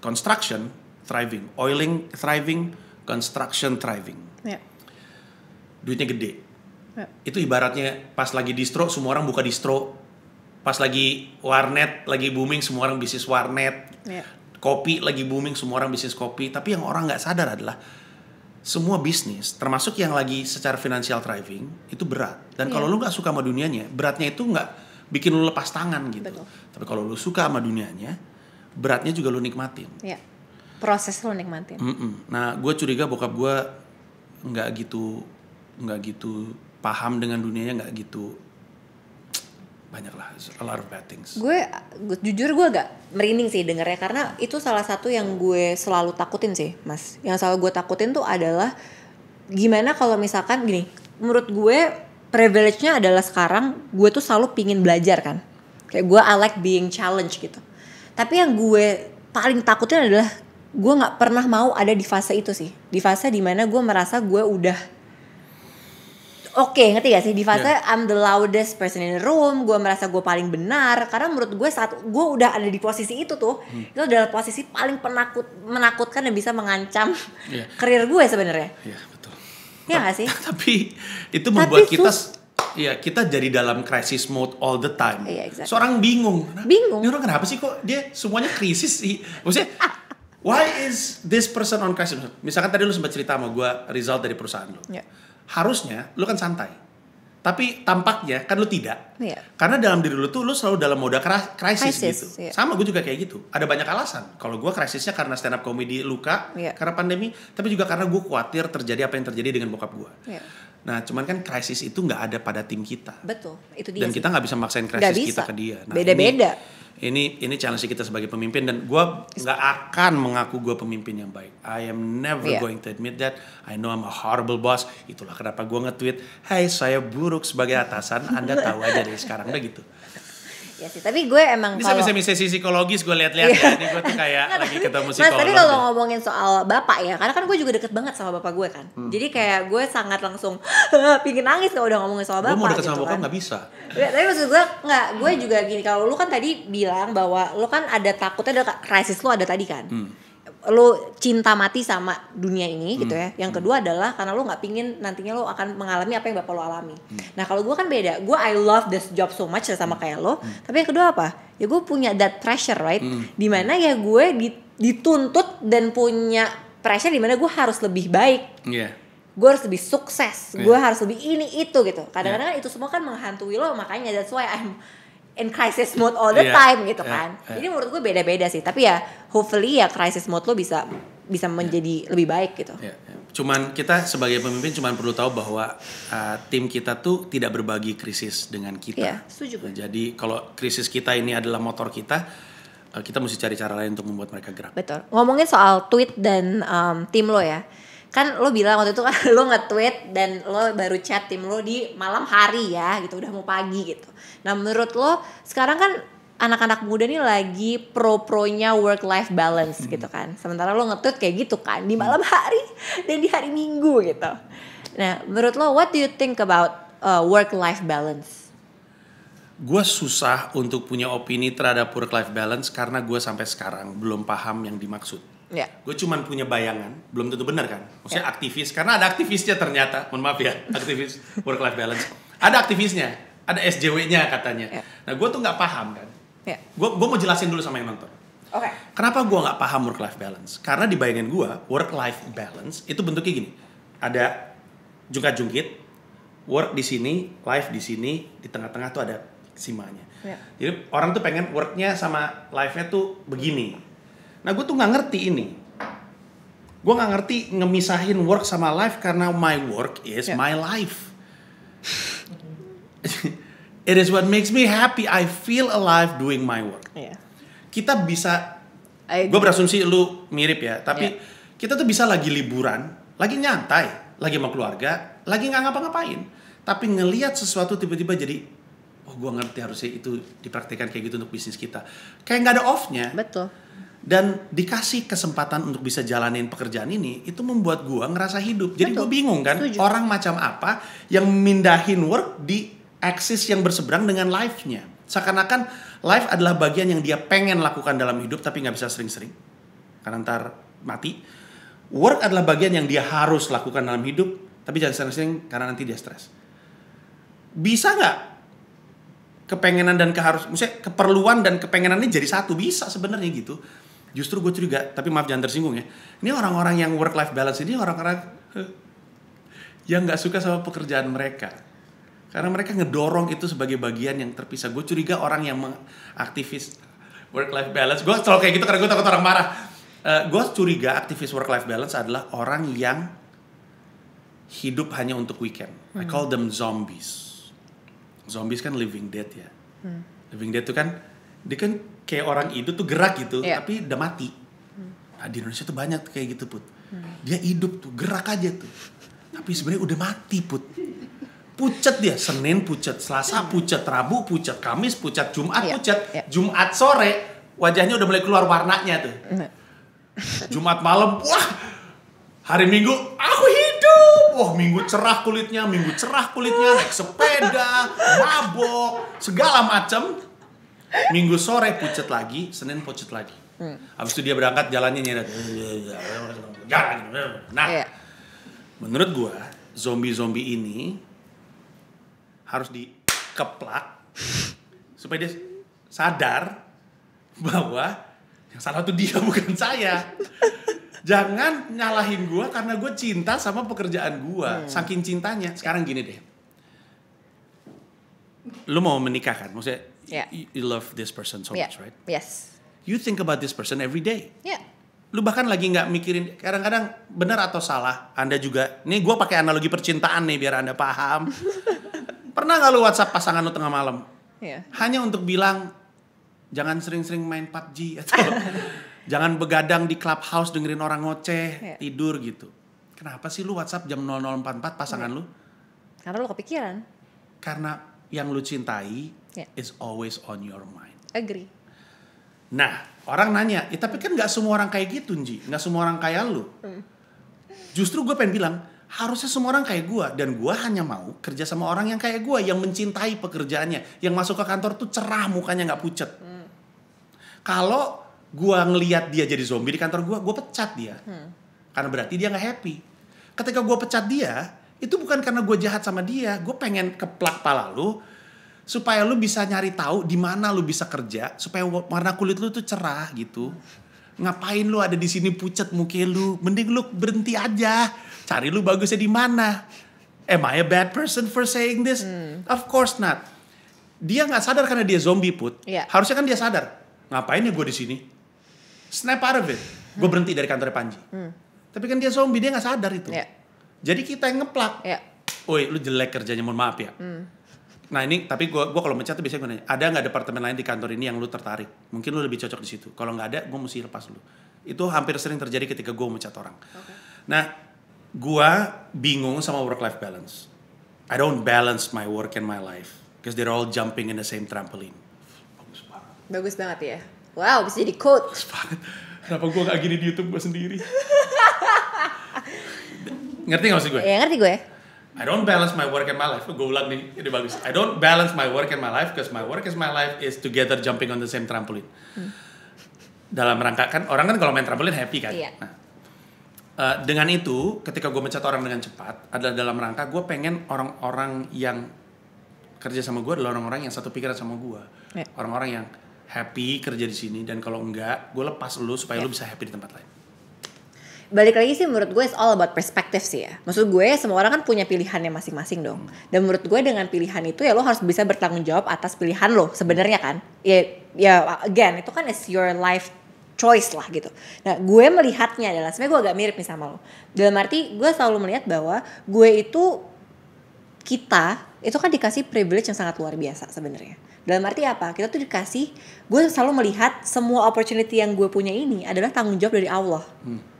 construction thriving, oiling thriving, construction thriving. Yeah. Duitnya gede. Yeah. Itu ibaratnya pas lagi distro semua orang buka distro, pas lagi warnet lagi booming semua orang bisnis warnet, yeah. kopi lagi booming semua orang bisnis kopi. Tapi yang orang nggak sadar adalah semua bisnis, termasuk yang lagi secara finansial thriving, itu berat. Dan yeah. kalau lu nggak suka sama dunianya, beratnya itu nggak bikin lu lepas tangan gitu. Betul. Tapi kalau lu suka sama dunianya, beratnya juga lu nikmatin Iya. proses lu nikmatin mm -mm. nah gue curiga bokap gue nggak gitu nggak gitu paham dengan dunianya nggak gitu banyak lah a lot of bad things gue jujur gue agak merinding sih dengarnya karena itu salah satu yang gue selalu takutin sih mas yang selalu gue takutin tuh adalah gimana kalau misalkan gini menurut gue privilege-nya adalah sekarang gue tuh selalu pingin belajar kan kayak gue I like being challenged gitu tapi yang gue paling takutnya adalah gue nggak pernah mau ada di fase itu sih di fase dimana gue merasa gue udah oke okay, ngerti gak sih di fase yeah. I'm the loudest person in the room gue merasa gue paling benar karena menurut gue saat gue udah ada di posisi itu tuh hmm. itu adalah posisi paling penakut menakutkan dan bisa mengancam yeah. karir gue sebenarnya yeah, betul Iya gak sih tapi itu membuat tapi kita Iya, kita jadi dalam crisis mode all the time. Iya, exactly. Seorang bingung. Bingung. Ini orang kenapa sih kok dia semuanya krisis sih? Maksudnya why is this person on crisis? Misalkan tadi lu sempat cerita sama gue result dari perusahaan lu. Yeah. Harusnya lu kan santai. Tapi tampaknya kan lu tidak. Yeah. Karena dalam diri lu tuh lu selalu dalam mode krisis, krisis gitu. Yeah. Sama gue juga kayak gitu. Ada banyak alasan. Kalau gue krisisnya karena stand up comedy luka, yeah. karena pandemi, tapi juga karena gue khawatir terjadi apa yang terjadi dengan bokap gue. Yeah Nah, cuman kan krisis itu nggak ada pada tim kita. Betul, itu dia. Dan sih. kita nggak bisa maksain krisis kita ke dia. Nah, Beda-beda. Ini, ini ini challenge kita sebagai pemimpin dan gue nggak akan mengaku gue pemimpin yang baik. I am never yeah. going to admit that. I know I'm a horrible boss. Itulah kenapa gue nge-tweet, hey, saya buruk sebagai atasan. Anda tahu aja dari sekarang." Udah gitu. Ya sih, tapi gue emang bisa bisa bisa -bisa psikologis gue lihat-lihat iya. ya. Ini gue tuh kayak lagi ketemu psikolog. Mas, tapi kalau gitu. ngomongin soal bapak ya, karena kan gue juga deket banget sama bapak gue kan. Hmm. Jadi kayak hmm. gue sangat langsung pingin nangis kalau udah ngomongin soal bapak. Gue mau deket gitu sama bapak kan. gak bisa. Ya, tapi maksud gue nggak, gue juga gini. Kalau lu kan tadi bilang bahwa lu kan ada takutnya ada krisis lu ada tadi kan. Hmm lo cinta mati sama dunia ini hmm. gitu ya. Yang hmm. kedua adalah karena lo nggak pingin nantinya lo akan mengalami apa yang bapak lo alami. Hmm. Nah kalau gue kan beda, gue I love this job so much sama hmm. kayak lo. Hmm. Tapi yang kedua apa? Ya gue punya that pressure right, hmm. dimana ya gue dituntut dan punya pressure dimana gue harus lebih baik. Yeah gue harus lebih sukses, yeah. gue iya. harus lebih ini itu gitu. Kadang-kadang yeah. Kan itu semua kan menghantui lo, makanya that's why I'm in crisis mode all the yeah. time gitu yeah. kan. Yeah. Jadi menurut gue beda-beda sih. Tapi ya hopefully ya crisis mode lo bisa bisa iya. menjadi yeah. lebih baik gitu. Yeah. Iya. Cuman kita sebagai pemimpin cuman perlu tahu bahwa uh, tim kita tuh tidak berbagi krisis dengan kita. Yeah, setuju gue. Jadi kalau krisis kita ini adalah motor kita, eh, kita mesti cari cara lain untuk membuat mereka gerak. Betul. Ngomongin soal tweet dan um, tim lo ya kan lo bilang waktu itu kan lo nge-tweet dan lo baru chat tim lo di malam hari ya gitu udah mau pagi gitu nah menurut lo sekarang kan anak-anak muda nih lagi pro-pronya work life balance hmm. gitu kan hmm. sementara lo nge-tweet kayak gitu kan di hmm. malam hari dan di hari minggu gitu nah menurut lo what do you think about uh, work life balance gue susah untuk punya opini terhadap work life balance karena gue sampai sekarang belum paham yang dimaksud Yeah. Gue cuman punya bayangan, belum tentu benar kan. Maksudnya yeah. aktivis, karena ada aktivisnya ternyata. Mohon maaf ya, aktivis work life balance. Ada aktivisnya, ada SJW-nya katanya. Yeah. Nah gue tuh nggak paham kan. Yeah. Gue mau jelasin dulu sama yang nonton. Oke. Okay. Kenapa gue nggak paham work life balance? Karena di bayangan gue work life balance itu bentuknya gini. Ada jungkat jungkit, work di sini, life di sini, di tengah-tengah tuh ada simanya. Yeah. Jadi orang tuh pengen worknya sama life-nya tuh begini Nah gue tuh gak ngerti ini. Gue gak ngerti ngemisahin work sama life karena my work is yeah. my life. It is what makes me happy. I feel alive doing my work. Yeah. Kita bisa, gue berasumsi lu mirip ya, tapi yeah. kita tuh bisa lagi liburan, lagi nyantai, lagi sama keluarga, lagi nggak ngapa-ngapain, tapi ngelihat sesuatu tiba-tiba jadi oh gue ngerti harusnya itu dipraktekkan kayak gitu untuk bisnis kita kayak nggak ada offnya betul dan dikasih kesempatan untuk bisa jalanin pekerjaan ini itu membuat gua ngerasa hidup. Jadi Betul. gua bingung kan Setuju. orang macam apa yang mindahin work di axis yang berseberang dengan life-nya. Seakan-akan life adalah bagian yang dia pengen lakukan dalam hidup tapi nggak bisa sering-sering. Karena ntar mati. Work adalah bagian yang dia harus lakukan dalam hidup tapi jangan sering-sering karena nanti dia stres. Bisa nggak kepengenan dan keharus, maksudnya keperluan dan kepengenannya jadi satu bisa sebenarnya gitu justru gue curiga tapi maaf jangan tersinggung ya ini orang-orang yang work life balance ini orang-orang eh, yang nggak suka sama pekerjaan mereka karena mereka ngedorong itu sebagai bagian yang terpisah gue curiga orang yang aktivis work life balance gue selalu kayak gitu karena gue takut orang marah uh, eh, gue curiga aktivis work life balance adalah orang yang hidup hanya untuk weekend hmm. I call them zombies zombies kan living dead ya hmm. living dead itu kan dia kan kayak orang hidup tuh gerak gitu yeah. tapi udah mati hmm. nah, di Indonesia tuh banyak kayak gitu put hmm. dia hidup tuh gerak aja tuh tapi sebenarnya udah mati put pucat dia Senin pucat Selasa hmm. pucat Rabu pucat Kamis pucat Jumat yeah. pucat yeah. Jumat sore wajahnya udah mulai keluar warnanya tuh iya. Jumat malam wah hari Minggu aku hidup wah Minggu cerah kulitnya Minggu cerah kulitnya naik sepeda mabok segala macam Minggu sore pucet lagi, Senin pucet lagi. Hmm. Abis itu dia berangkat jalannya nyeret. Nah, yeah. menurut gua zombie-zombie ini harus dikeplak supaya dia sadar bahwa yang salah itu dia bukan saya. Jangan nyalahin gue karena gue cinta sama pekerjaan gue. Hmm. Saking cintanya. Sekarang gini deh. Lu mau menikah kan? Maksudnya yeah. you, love this person so yeah. much, right? Yes. You think about this person every day. Yeah. Lu bahkan lagi nggak mikirin kadang-kadang benar atau salah. Anda juga. Nih gue pakai analogi percintaan nih biar anda paham. Pernah nggak lu WhatsApp pasangan lu tengah malam? Yeah. Hanya untuk bilang jangan sering-sering main PUBG atau jangan begadang di clubhouse dengerin orang ngoceh yeah. tidur gitu. Kenapa sih lu WhatsApp jam 00.44 pasangan yeah. lu? Karena lu kepikiran. Karena yang lu cintai yeah. is always on your mind. Agree. Nah, orang nanya, ya tapi kan nggak semua orang kayak gitu, Nji. Nggak semua orang kayak lu. Hmm. Justru gue pengen bilang, harusnya semua orang kayak gue. Dan gue hanya mau kerja sama orang yang kayak gue, yang mencintai pekerjaannya. Yang masuk ke kantor tuh cerah mukanya, nggak pucet. Hmm. Kalau gue ngeliat dia jadi zombie di kantor gue, gue pecat dia. Hmm. Karena berarti dia nggak happy. Ketika gue pecat dia, itu bukan karena gue jahat sama dia. Gue pengen keplak pala lu, supaya lu bisa nyari tahu di mana lu bisa kerja supaya warna kulit lu tuh cerah gitu ngapain lu ada di sini pucet muka lu mending lu berhenti aja cari lu bagusnya di mana am I a bad person for saying this hmm. of course not dia nggak sadar karena dia zombie put yeah. harusnya kan dia sadar ngapain ya gue di sini snap out of it gue hmm. berhenti dari kantor Panji hmm. tapi kan dia zombie dia nggak sadar itu yeah. jadi kita yang ngeplak yeah. Oi, lu jelek kerjanya mohon maaf ya hmm Nah ini tapi gue gua, gua kalau mencat tuh biasanya gue nanya, ada nggak departemen lain di kantor ini yang lu tertarik? Mungkin lu lebih cocok di situ. Kalau nggak ada, gue mesti lepas lu. Itu hampir sering terjadi ketika gue mencat orang. Okay. Nah, gue bingung sama work life balance. I don't balance my work and my life because they're all jumping in the same trampoline. Bagus banget. Bagus banget ya. Wow, bisa jadi quote. Bagus banget. Kenapa gue gak gini di YouTube gue sendiri? ngerti gak sih gue? Ya ngerti gue. I don't balance my work and my life. Gue ulang nih, ini bagus. I don't balance my work and my life because my work is my life is together jumping on the same trampoline. Hmm. Dalam rangka kan orang kan kalau main trampoline happy kan. Yeah. Nah, uh, dengan itu ketika gue mencat orang dengan cepat adalah dalam rangka gue pengen orang-orang yang kerja sama gue adalah orang-orang yang satu pikiran sama gue. Yeah. Orang-orang yang happy kerja di sini dan kalau enggak gue lepas lu supaya yeah. lu bisa happy di tempat lain balik lagi sih menurut gue it's all about perspective sih ya. Maksud gue semua orang kan punya pilihannya masing-masing dong. Dan menurut gue dengan pilihan itu ya lo harus bisa bertanggung jawab atas pilihan lo sebenarnya kan. Ya ya again itu kan is your life choice lah gitu. Nah gue melihatnya adalah sebenarnya gue agak mirip nih sama lo. Dalam arti gue selalu melihat bahwa gue itu kita itu kan dikasih privilege yang sangat luar biasa sebenarnya. Dalam arti apa? Kita tuh dikasih, gue selalu melihat semua opportunity yang gue punya ini adalah tanggung jawab dari Allah. Hmm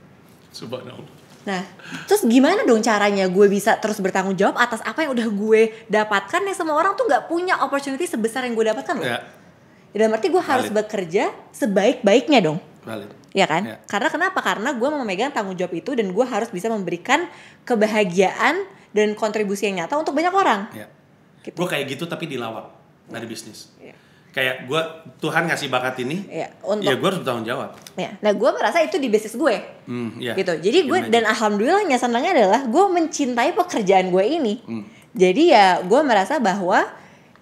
Subhanallah. Nah, terus gimana dong caranya gue bisa terus bertanggung jawab atas apa yang udah gue dapatkan yang semua orang tuh nggak punya opportunity sebesar yang gue dapatkan loh. Ya. ya dalam arti gue harus Valid. bekerja sebaik-baiknya dong. Valid. Ya kan? Ya. Karena kenapa? Karena gue mau memegang tanggung jawab itu dan gue harus bisa memberikan kebahagiaan dan kontribusi yang nyata untuk banyak orang. Ya. Gitu. Gue kayak gitu tapi di dari bisnis. Ya kayak gue Tuhan ngasih bakat ini ya, untuk, ya gue harus bertanggung jawab ya nah gue merasa itu di basis gue mm, yeah. gitu jadi gue dan alhamdulillahnya senangnya adalah gue mencintai pekerjaan gue ini mm. jadi ya gue merasa bahwa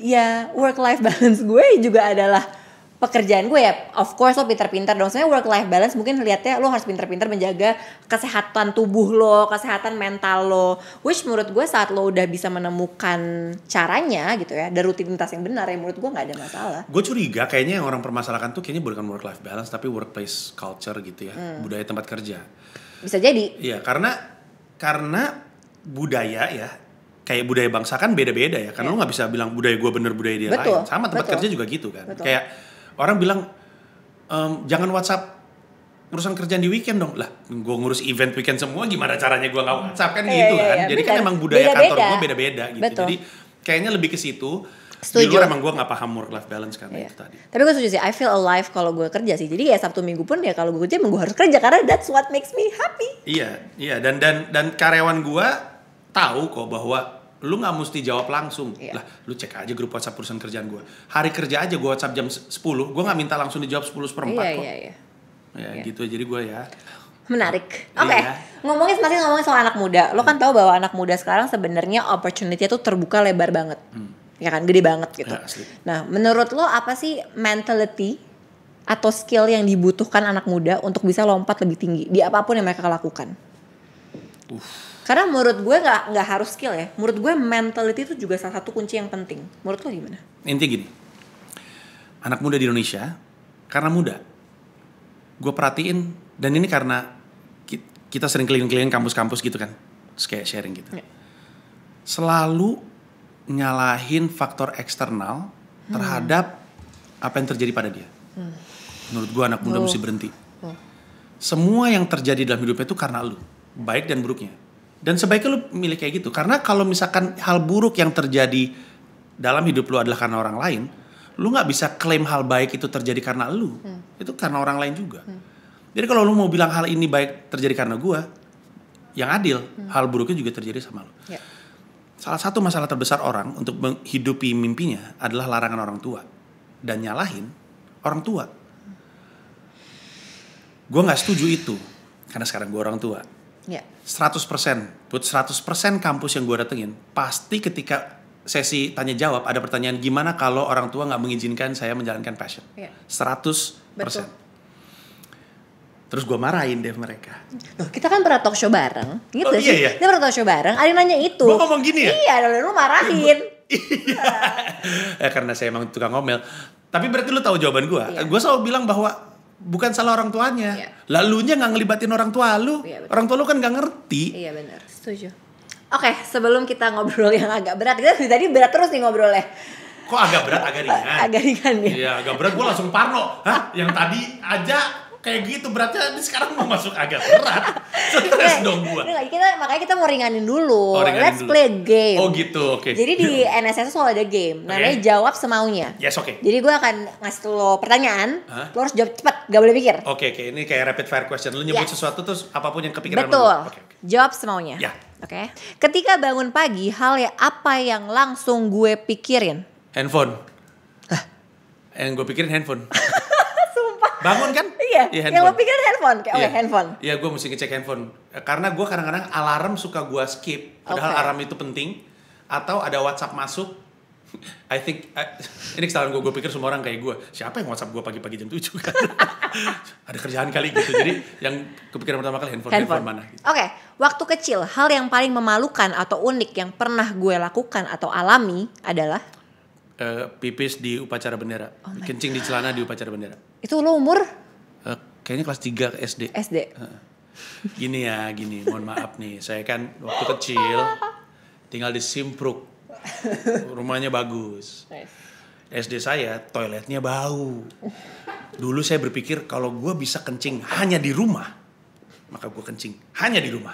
ya work life balance gue juga adalah pekerjaan gue ya of course lo pinter-pinter dong sebenarnya work life balance mungkin liatnya lo harus pinter-pinter menjaga kesehatan tubuh lo kesehatan mental lo which menurut gue saat lo udah bisa menemukan caranya gitu ya dari rutinitas yang benar ya menurut gue nggak ada masalah gue curiga kayaknya yang orang permasalahkan tuh kayaknya bukan work life balance tapi workplace culture gitu ya hmm. budaya tempat kerja bisa jadi iya karena karena budaya ya kayak budaya bangsa kan beda-beda ya karena yeah. lo nggak bisa bilang budaya gue bener budaya dia betul, lain sama tempat betul. kerja juga gitu kan betul. kayak orang bilang ehm, jangan WhatsApp urusan kerjaan di weekend dong lah gue ngurus event weekend semua gimana caranya gue nggak WhatsApp kan iya, gitu iya, kan iya, jadi kan emang budaya beda, kantor gue beda-beda gitu Betul. jadi kayaknya lebih ke situ Setuju. Di luar emang gue gak paham work life balance karena yeah. itu tadi. Tapi gue setuju sih, I feel alive kalau gue kerja sih. Jadi ya Sabtu Minggu pun ya kalau gue kerja emang gue harus kerja karena that's what makes me happy. Iya, iya dan dan dan karyawan gue tahu kok bahwa lu nggak mesti jawab langsung yeah. lah lu cek aja grup WhatsApp perusahaan kerjaan gue hari kerja aja gue WhatsApp jam 10 gue nggak minta langsung dijawab sepuluh seperempat yeah, kok yeah, yeah. ya yeah. gitu jadi gue ya menarik iya. oke okay. yeah. ngomongin masih ngomongin soal anak muda lo kan hmm. tahu bahwa anak muda sekarang sebenarnya opportunity tuh terbuka lebar banget hmm. ya kan gede banget gitu ya, nah menurut lo apa sih mentality atau skill yang dibutuhkan anak muda untuk bisa lompat lebih tinggi di apapun yang mereka lakukan Uf. Karena menurut gue nggak nggak harus skill ya. Menurut gue mentality itu juga salah satu kunci yang penting. Menurut lo gimana? Inti gini, anak muda di Indonesia karena muda, gue perhatiin dan ini karena kita sering keliling-keliling kampus-kampus gitu kan, Terus kayak sharing gitu. Ya. Selalu nyalahin faktor eksternal hmm. terhadap apa yang terjadi pada dia. Hmm. Menurut gue anak muda oh. mesti berhenti. Oh. Semua yang terjadi dalam hidupnya itu karena lu, baik dan buruknya dan sebaiknya lu milih kayak gitu. Karena kalau misalkan hal buruk yang terjadi dalam hidup lu adalah karena orang lain, lu nggak bisa klaim hal baik itu terjadi karena lu. Hmm. Itu karena orang lain juga. Hmm. Jadi kalau lu mau bilang hal ini baik terjadi karena gua, yang adil, hmm. hal buruknya juga terjadi sama lu. Yeah. Salah satu masalah terbesar orang untuk menghidupi mimpinya adalah larangan orang tua dan nyalahin orang tua. Gue nggak setuju itu karena sekarang gue orang tua. Yeah. 100%. Buat 100% kampus yang gue datengin, pasti ketika sesi tanya jawab ada pertanyaan gimana kalau orang tua nggak mengizinkan saya menjalankan passion. Ya. 100%. Terus gue marahin deh mereka. Loh, kita kan pernah talk show bareng, gitu oh, iya, sih. Iya. Kita pernah talk show bareng, ada nanya itu. Gue ngomong gini ya? Iya, lalu lu marahin. Iya. Ya, karena saya emang tukang ngomel. Tapi berarti lu tahu jawaban gue. Iya. Gue selalu bilang bahwa bukan salah orang tuanya. Lalu iya. Lalunya nggak ngelibatin orang tua lu. Yeah, iya, orang tua lu kan nggak ngerti. Iya benar, setuju. Oke, sebelum kita ngobrol yang agak berat, kita tadi berat terus nih ngobrolnya. Kok agak berat, agak ringan? Agak ringan ya. Iya, agak berat. Gue langsung parno. Hah? Yang tadi aja kayak gitu beratnya ini sekarang mau masuk agak berat stres dong gua kita makanya kita mau ringanin dulu oh, ringanin let's dulu. play a game oh gitu oke okay. jadi di NSS selalu ada game namanya okay. jawab semaunya yes oke okay. jadi gua akan ngasih lo pertanyaan huh? lo harus jawab cepat gak boleh mikir oke okay, oke okay. ini kayak rapid fire question lo nyebut yes. sesuatu terus apapun yang kepikiran betul Okay, okay. jawab semaunya ya yeah. oke okay. ketika bangun pagi hal yang apa yang langsung gue pikirin handphone yang gue pikirin handphone bangun kan? Iya. Ya, yang lo pikir kan handphone, kayak yeah. Oh, okay, iya. ya, handphone. Iya, gue mesti ngecek handphone karena gue kadang-kadang alarm suka gue skip, padahal okay. alarm itu penting. Atau ada WhatsApp masuk, I think I, ini kesalahan gue, gue pikir semua orang kayak gue. Siapa yang WhatsApp gue pagi-pagi jam tujuh kan? ada kerjaan kali gitu. Jadi yang kepikiran pertama kali handphone, handphone, handphone mana? Gitu. Oke, okay. waktu kecil hal yang paling memalukan atau unik yang pernah gue lakukan atau alami adalah uh, pipis di upacara bendera, oh kencing di celana di upacara bendera itu lo umur? Uh, kayaknya kelas 3 SD. SD. Uh. Gini ya, gini. Mohon maaf nih. Saya kan waktu kecil tinggal di Simpruk. Rumahnya bagus. SD saya toiletnya bau. Dulu saya berpikir kalau gue bisa kencing hanya di rumah, maka gue kencing hanya di rumah.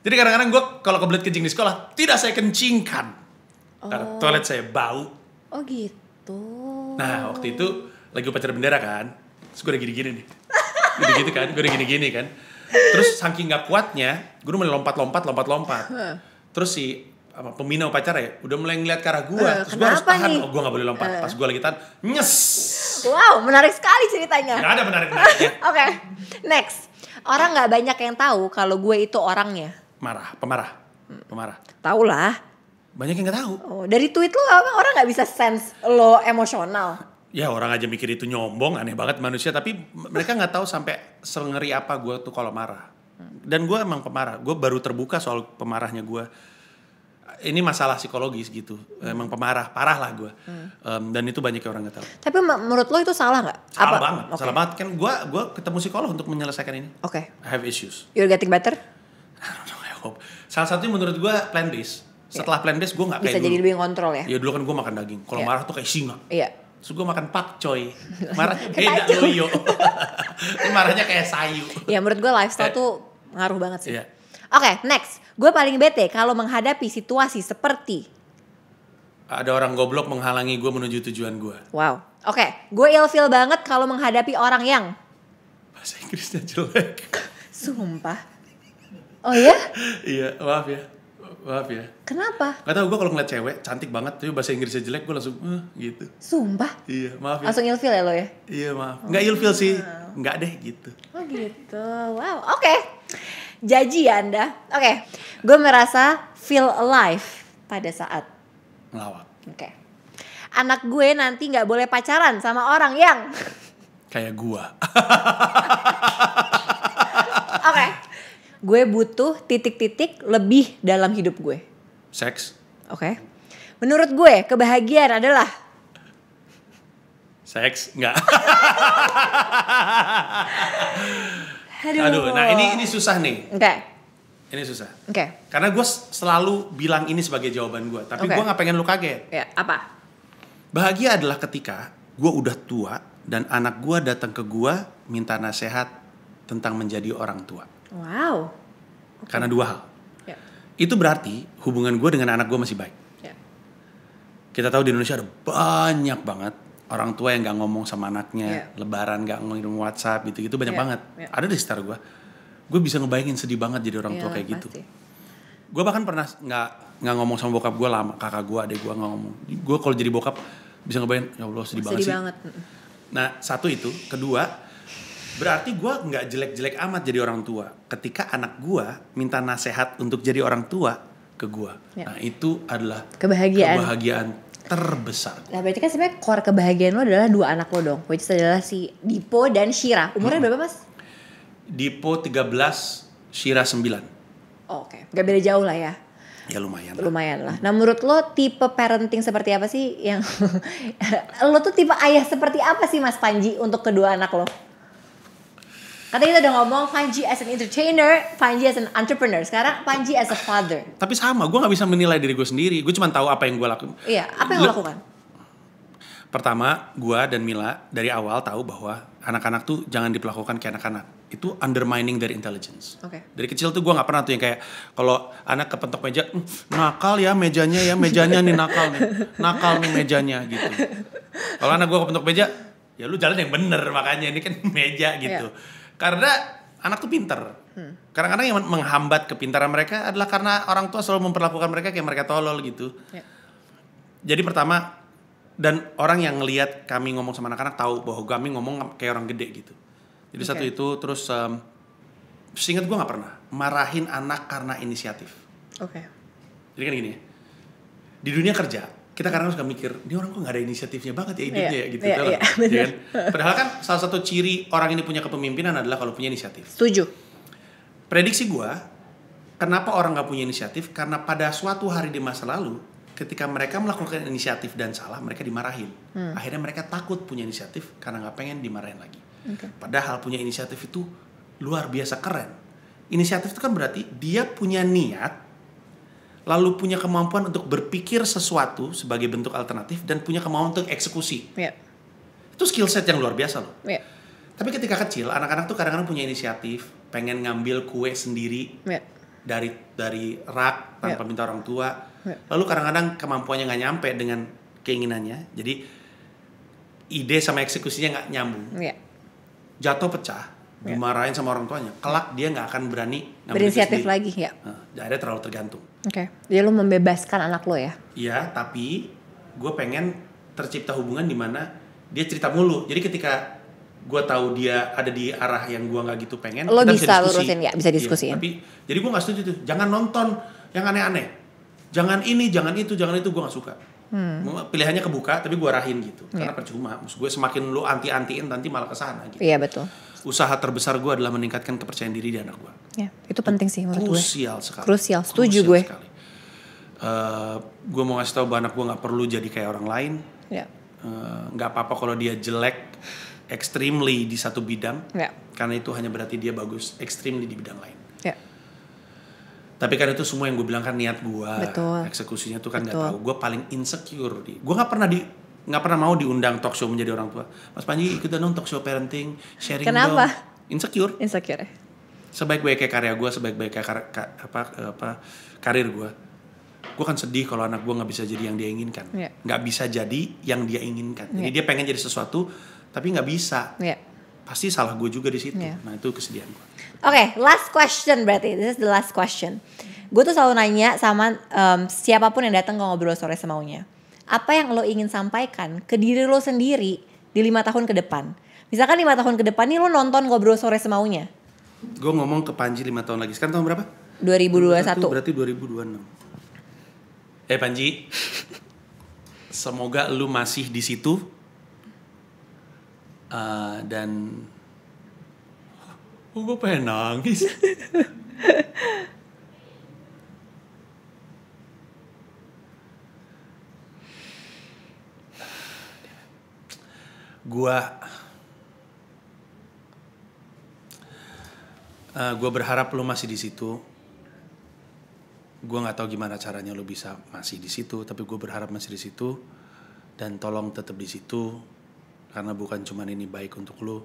Jadi kadang-kadang gue kalau kebelet kencing di sekolah tidak saya kencingkan oh. karena toilet saya bau. Oh gitu. Nah waktu itu lagi upacara bendera kan terus gue udah gini-gini nih gitu gitu kan gue udah gini-gini kan terus saking nggak kuatnya gue udah mulai lompat-lompat lompat-lompat terus si apa, pembina upacara ya udah mulai ngeliat ke arah gue uh, terus gue harus tahan nih? oh gue gak boleh lompat uh. pas gue lagi tahan nyes wow menarik sekali ceritanya gak ada menarik menariknya oke okay. next orang nggak banyak yang tahu kalau gue itu orangnya marah pemarah pemarah tahu lah banyak yang gak tahu oh, dari tweet lo orang nggak bisa sense lo emosional ya orang aja mikir itu nyombong aneh banget manusia tapi mereka nggak tahu sampai sengeri apa gue tuh kalau marah dan gue emang pemarah gue baru terbuka soal pemarahnya gue ini masalah psikologis gitu hmm. emang pemarah parah lah gue hmm. um, dan itu banyak orang nggak tahu tapi menurut lo itu salah nggak salah apa? banget okay. salah banget kan gue gua ketemu psikolog untuk menyelesaikan ini oke okay. have issues you're getting better I don't know I hope salah satunya menurut gue plan based iya. setelah yeah. plan based gue nggak kayak bisa dulu. jadi lebih kontrol ya ya dulu kan gue makan daging kalau yeah. marah tuh kayak singa iya yeah Terus gue makan pakcoy. Marahnya beda loyo. marahnya kayak sayu. Ya menurut gue lifestyle eh. tuh ngaruh banget sih. Yeah. Oke, okay, next. Gue paling bete kalau menghadapi situasi seperti ada orang goblok menghalangi gue menuju tujuan gue. Wow. Oke, okay. gue ilfil banget kalau menghadapi orang yang bahasa Inggrisnya jelek. Sumpah. Oh ya? iya, maaf ya maaf ya. Kenapa? Gak tau gue kalau ngeliat cewek cantik banget tapi bahasa Inggrisnya jelek gue langsung uh, gitu. Sumpah? Iya maaf ya. Langsung ilfil ya lo ya? Iya maaf. Oh, nggak gak ilfil sih. Nggak deh gitu. Oh gitu. Wow. Oke. Okay. Jaji ya anda. Oke. Okay. Gue merasa feel alive pada saat. Ngelawak. Oke. Okay. Anak gue nanti nggak boleh pacaran sama orang yang. Kayak gue. gue butuh titik-titik lebih dalam hidup gue. Seks. Oke. Okay. Menurut gue kebahagiaan adalah seks enggak. Aduh. Aduh. Nah ini ini susah nih. Oke. Okay. Ini susah. Oke. Okay. Karena gue selalu bilang ini sebagai jawaban gue, tapi okay. gue nggak pengen lu kaget. Ya apa? Bahagia adalah ketika gue udah tua dan anak gue datang ke gue minta nasihat tentang menjadi orang tua. Wow. Okay. Karena dua hal. Yeah. Itu berarti hubungan gue dengan anak gue masih baik. Ya. Kita tahu di Indonesia ada banyak banget orang tua yang nggak ngomong sama anaknya, yeah. Lebaran nggak ngirim WhatsApp gitu-gitu banyak yeah. banget. Yeah. Ada di sekitar gue. Gue bisa ngebayangin sedih banget jadi orang yeah, tua kayak gitu. pasti. gitu. Gue bahkan pernah nggak nggak ngomong sama bokap gue lama, kakak gue, adik gue nggak ngomong. Gue kalau jadi bokap bisa ngebayangin ya Allah sedih, sedih banget sih. banget. Nah satu itu, kedua Berarti gue nggak jelek-jelek amat jadi orang tua. Ketika anak gue minta nasehat untuk jadi orang tua ke gue, ya. nah itu adalah kebahagiaan, kebahagiaan terbesar. Nah berarti kan sebenarnya core kebahagiaan lo adalah dua anak lo dong, which adalah si Dipo dan Shira. Umurnya hmm. berapa mas? Dipo 13, Shira 9. Oh, Oke, okay. gak beda jauh lah ya. Ya lumayan. Lah. Lumayan lah. Nah menurut lo tipe parenting seperti apa sih yang lo tuh tipe ayah seperti apa sih Mas Panji untuk kedua anak lo? Kata kita udah ngomong Panji as an entertainer, Panji as an entrepreneur. Sekarang Panji as a father. Tapi sama, gue nggak bisa menilai diri gue sendiri. Gue cuma tahu apa yang gue lakukan. Iya, apa yang lo lakukan? Pertama, gue dan Mila dari awal tahu bahwa anak-anak tuh jangan diperlakukan kayak anak-anak. Itu undermining their intelligence. Okay. Dari kecil tuh gue nggak pernah tuh yang kayak kalau anak kepentok meja, hmm, nakal ya mejanya ya mejanya nih nakal nih, nakal nih mejanya gitu. Kalau anak gue kepentok meja, ya lu jalan yang bener makanya ini kan meja gitu. Yeah karena anak tuh pinter. Hmm. Kadang-kadang yang menghambat kepintaran mereka adalah karena orang tua selalu memperlakukan mereka kayak mereka tolol gitu. Yeah. Jadi pertama dan orang yang ngelihat kami ngomong sama anak-anak tahu bahwa kami ngomong kayak orang gede gitu. Jadi okay. satu itu terus um, singkat gue nggak pernah marahin anak karena inisiatif. Oke. Okay. Jadi kan gini Di dunia kerja kita kadang suka mikir ini orang kok nggak ada inisiatifnya banget ya hidupnya yeah. ya gitu yeah, yeah, ya kan? Iya, iya kan? padahal kan salah satu ciri orang ini punya kepemimpinan adalah kalau punya inisiatif setuju prediksi gue kenapa orang nggak punya inisiatif karena pada suatu hari di masa lalu ketika mereka melakukan inisiatif dan salah mereka dimarahin hmm. akhirnya mereka takut punya inisiatif karena nggak pengen dimarahin lagi okay. padahal punya inisiatif itu luar biasa keren inisiatif itu kan berarti dia punya niat lalu punya kemampuan untuk berpikir sesuatu sebagai bentuk alternatif dan punya kemampuan untuk eksekusi. Yeah. Itu skill set yang luar biasa loh. Yeah. Tapi ketika kecil anak-anak tuh kadang-kadang punya inisiatif, pengen ngambil kue sendiri yeah. dari dari rak tanpa yeah. minta orang tua. Yeah. Lalu kadang-kadang kemampuannya nggak nyampe dengan keinginannya, jadi ide sama eksekusinya nggak nyambung. Yeah. Jatuh pecah, ya. dimarahin sama orang tuanya. Kelak dia nggak akan berani ngambil berinisiatif lagi ya. Nah, jadi terlalu tergantung. Oke, okay. jadi lo membebaskan anak lo ya? Iya, tapi gue pengen tercipta hubungan di mana dia cerita mulu. Jadi ketika gue tahu dia ada di arah yang gue nggak gitu pengen, lo kita bisa, bisa diskusi. lurusin ya, bisa iya, diskusi. Ya, tapi jadi gue nggak setuju tuh, jangan nonton yang aneh-aneh, jangan ini, jangan itu, jangan itu gue nggak suka. Hmm. Pilihannya kebuka, tapi gue arahin gitu, yeah. karena percuma. Maksud gue semakin lo anti-antiin nanti malah kesana gitu. Iya yeah, betul usaha terbesar gue adalah meningkatkan kepercayaan diri di anak gue. Ya, itu penting sih menurut gue. Krusial sekali. Krusial, setuju gue. Sekali. Uh, eh, gue mau ngasih tau bahwa anak gue gak perlu jadi kayak orang lain. Ya. Eh, nggak gak apa-apa kalau dia jelek, extremely di satu bidang. Ya. Karena itu hanya berarti dia bagus, extremely di bidang lain. Ya. Tapi kan itu semua yang gue bilang kan niat gue, eksekusinya tuh kan gak tau. Gue paling insecure, gue gak pernah di nggak pernah mau diundang talk show menjadi orang tua. Mas Panji ikutan dong talk show parenting, sharing Kenapa? dong. Insecure. Insecure. Sebaik-baiknya karya gue, sebaik-baiknya kar ka apa, apa, karir gue. Gue kan sedih kalau anak gue nggak bisa jadi yang dia inginkan. Yeah. Nggak bisa jadi yang dia inginkan. Jadi yeah. dia pengen jadi sesuatu, tapi nggak bisa. Yeah. Pasti salah gue juga di situ. Yeah. Nah itu kesedihan gue. Oke, okay, last question berarti. This is the last question. Gue tuh selalu nanya sama um, siapapun yang datang ngobrol sore semaunya apa yang lo ingin sampaikan ke diri lo sendiri di lima tahun ke depan. Misalkan lima tahun ke depan nih lo nonton ngobrol sore semaunya. Gue ngomong ke Panji lima tahun lagi. Sekarang tahun berapa? 2021. berarti 2026. Eh Panji, semoga lu masih di situ uh, dan oh, gue pengen nangis. gua uh, gua berharap lu masih di situ Gua nggak tahu gimana caranya lu bisa masih di situ tapi gue berharap masih di situ dan tolong tetap di situ karena bukan cuma ini baik untuk lu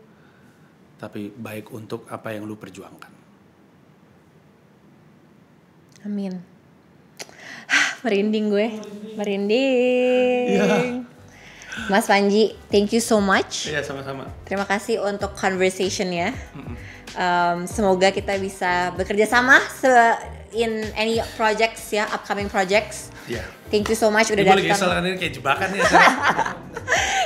tapi baik untuk apa yang lu perjuangkan amin merinding gue merinding ya. Mas Panji, thank you so much. Iya, sama-sama. Terima kasih untuk conversation ya. Um, semoga kita bisa bekerja sama se- in any projects ya, upcoming projects. Iya. Yeah. Thank you so much udah datang. Gue kesalahan ini kayak jebakan ya.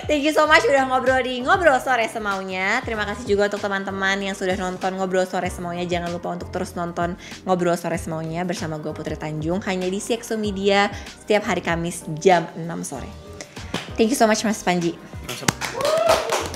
Thank you so much udah ngobrol di Ngobrol Sore Semaunya. Terima kasih juga untuk teman-teman yang sudah nonton Ngobrol Sore Semaunya. Jangan lupa untuk terus nonton Ngobrol Sore Semaunya bersama gue Putri Tanjung hanya di CXO Media setiap hari Kamis jam 6 sore. Thank you so much, Mas Panji. Awesome.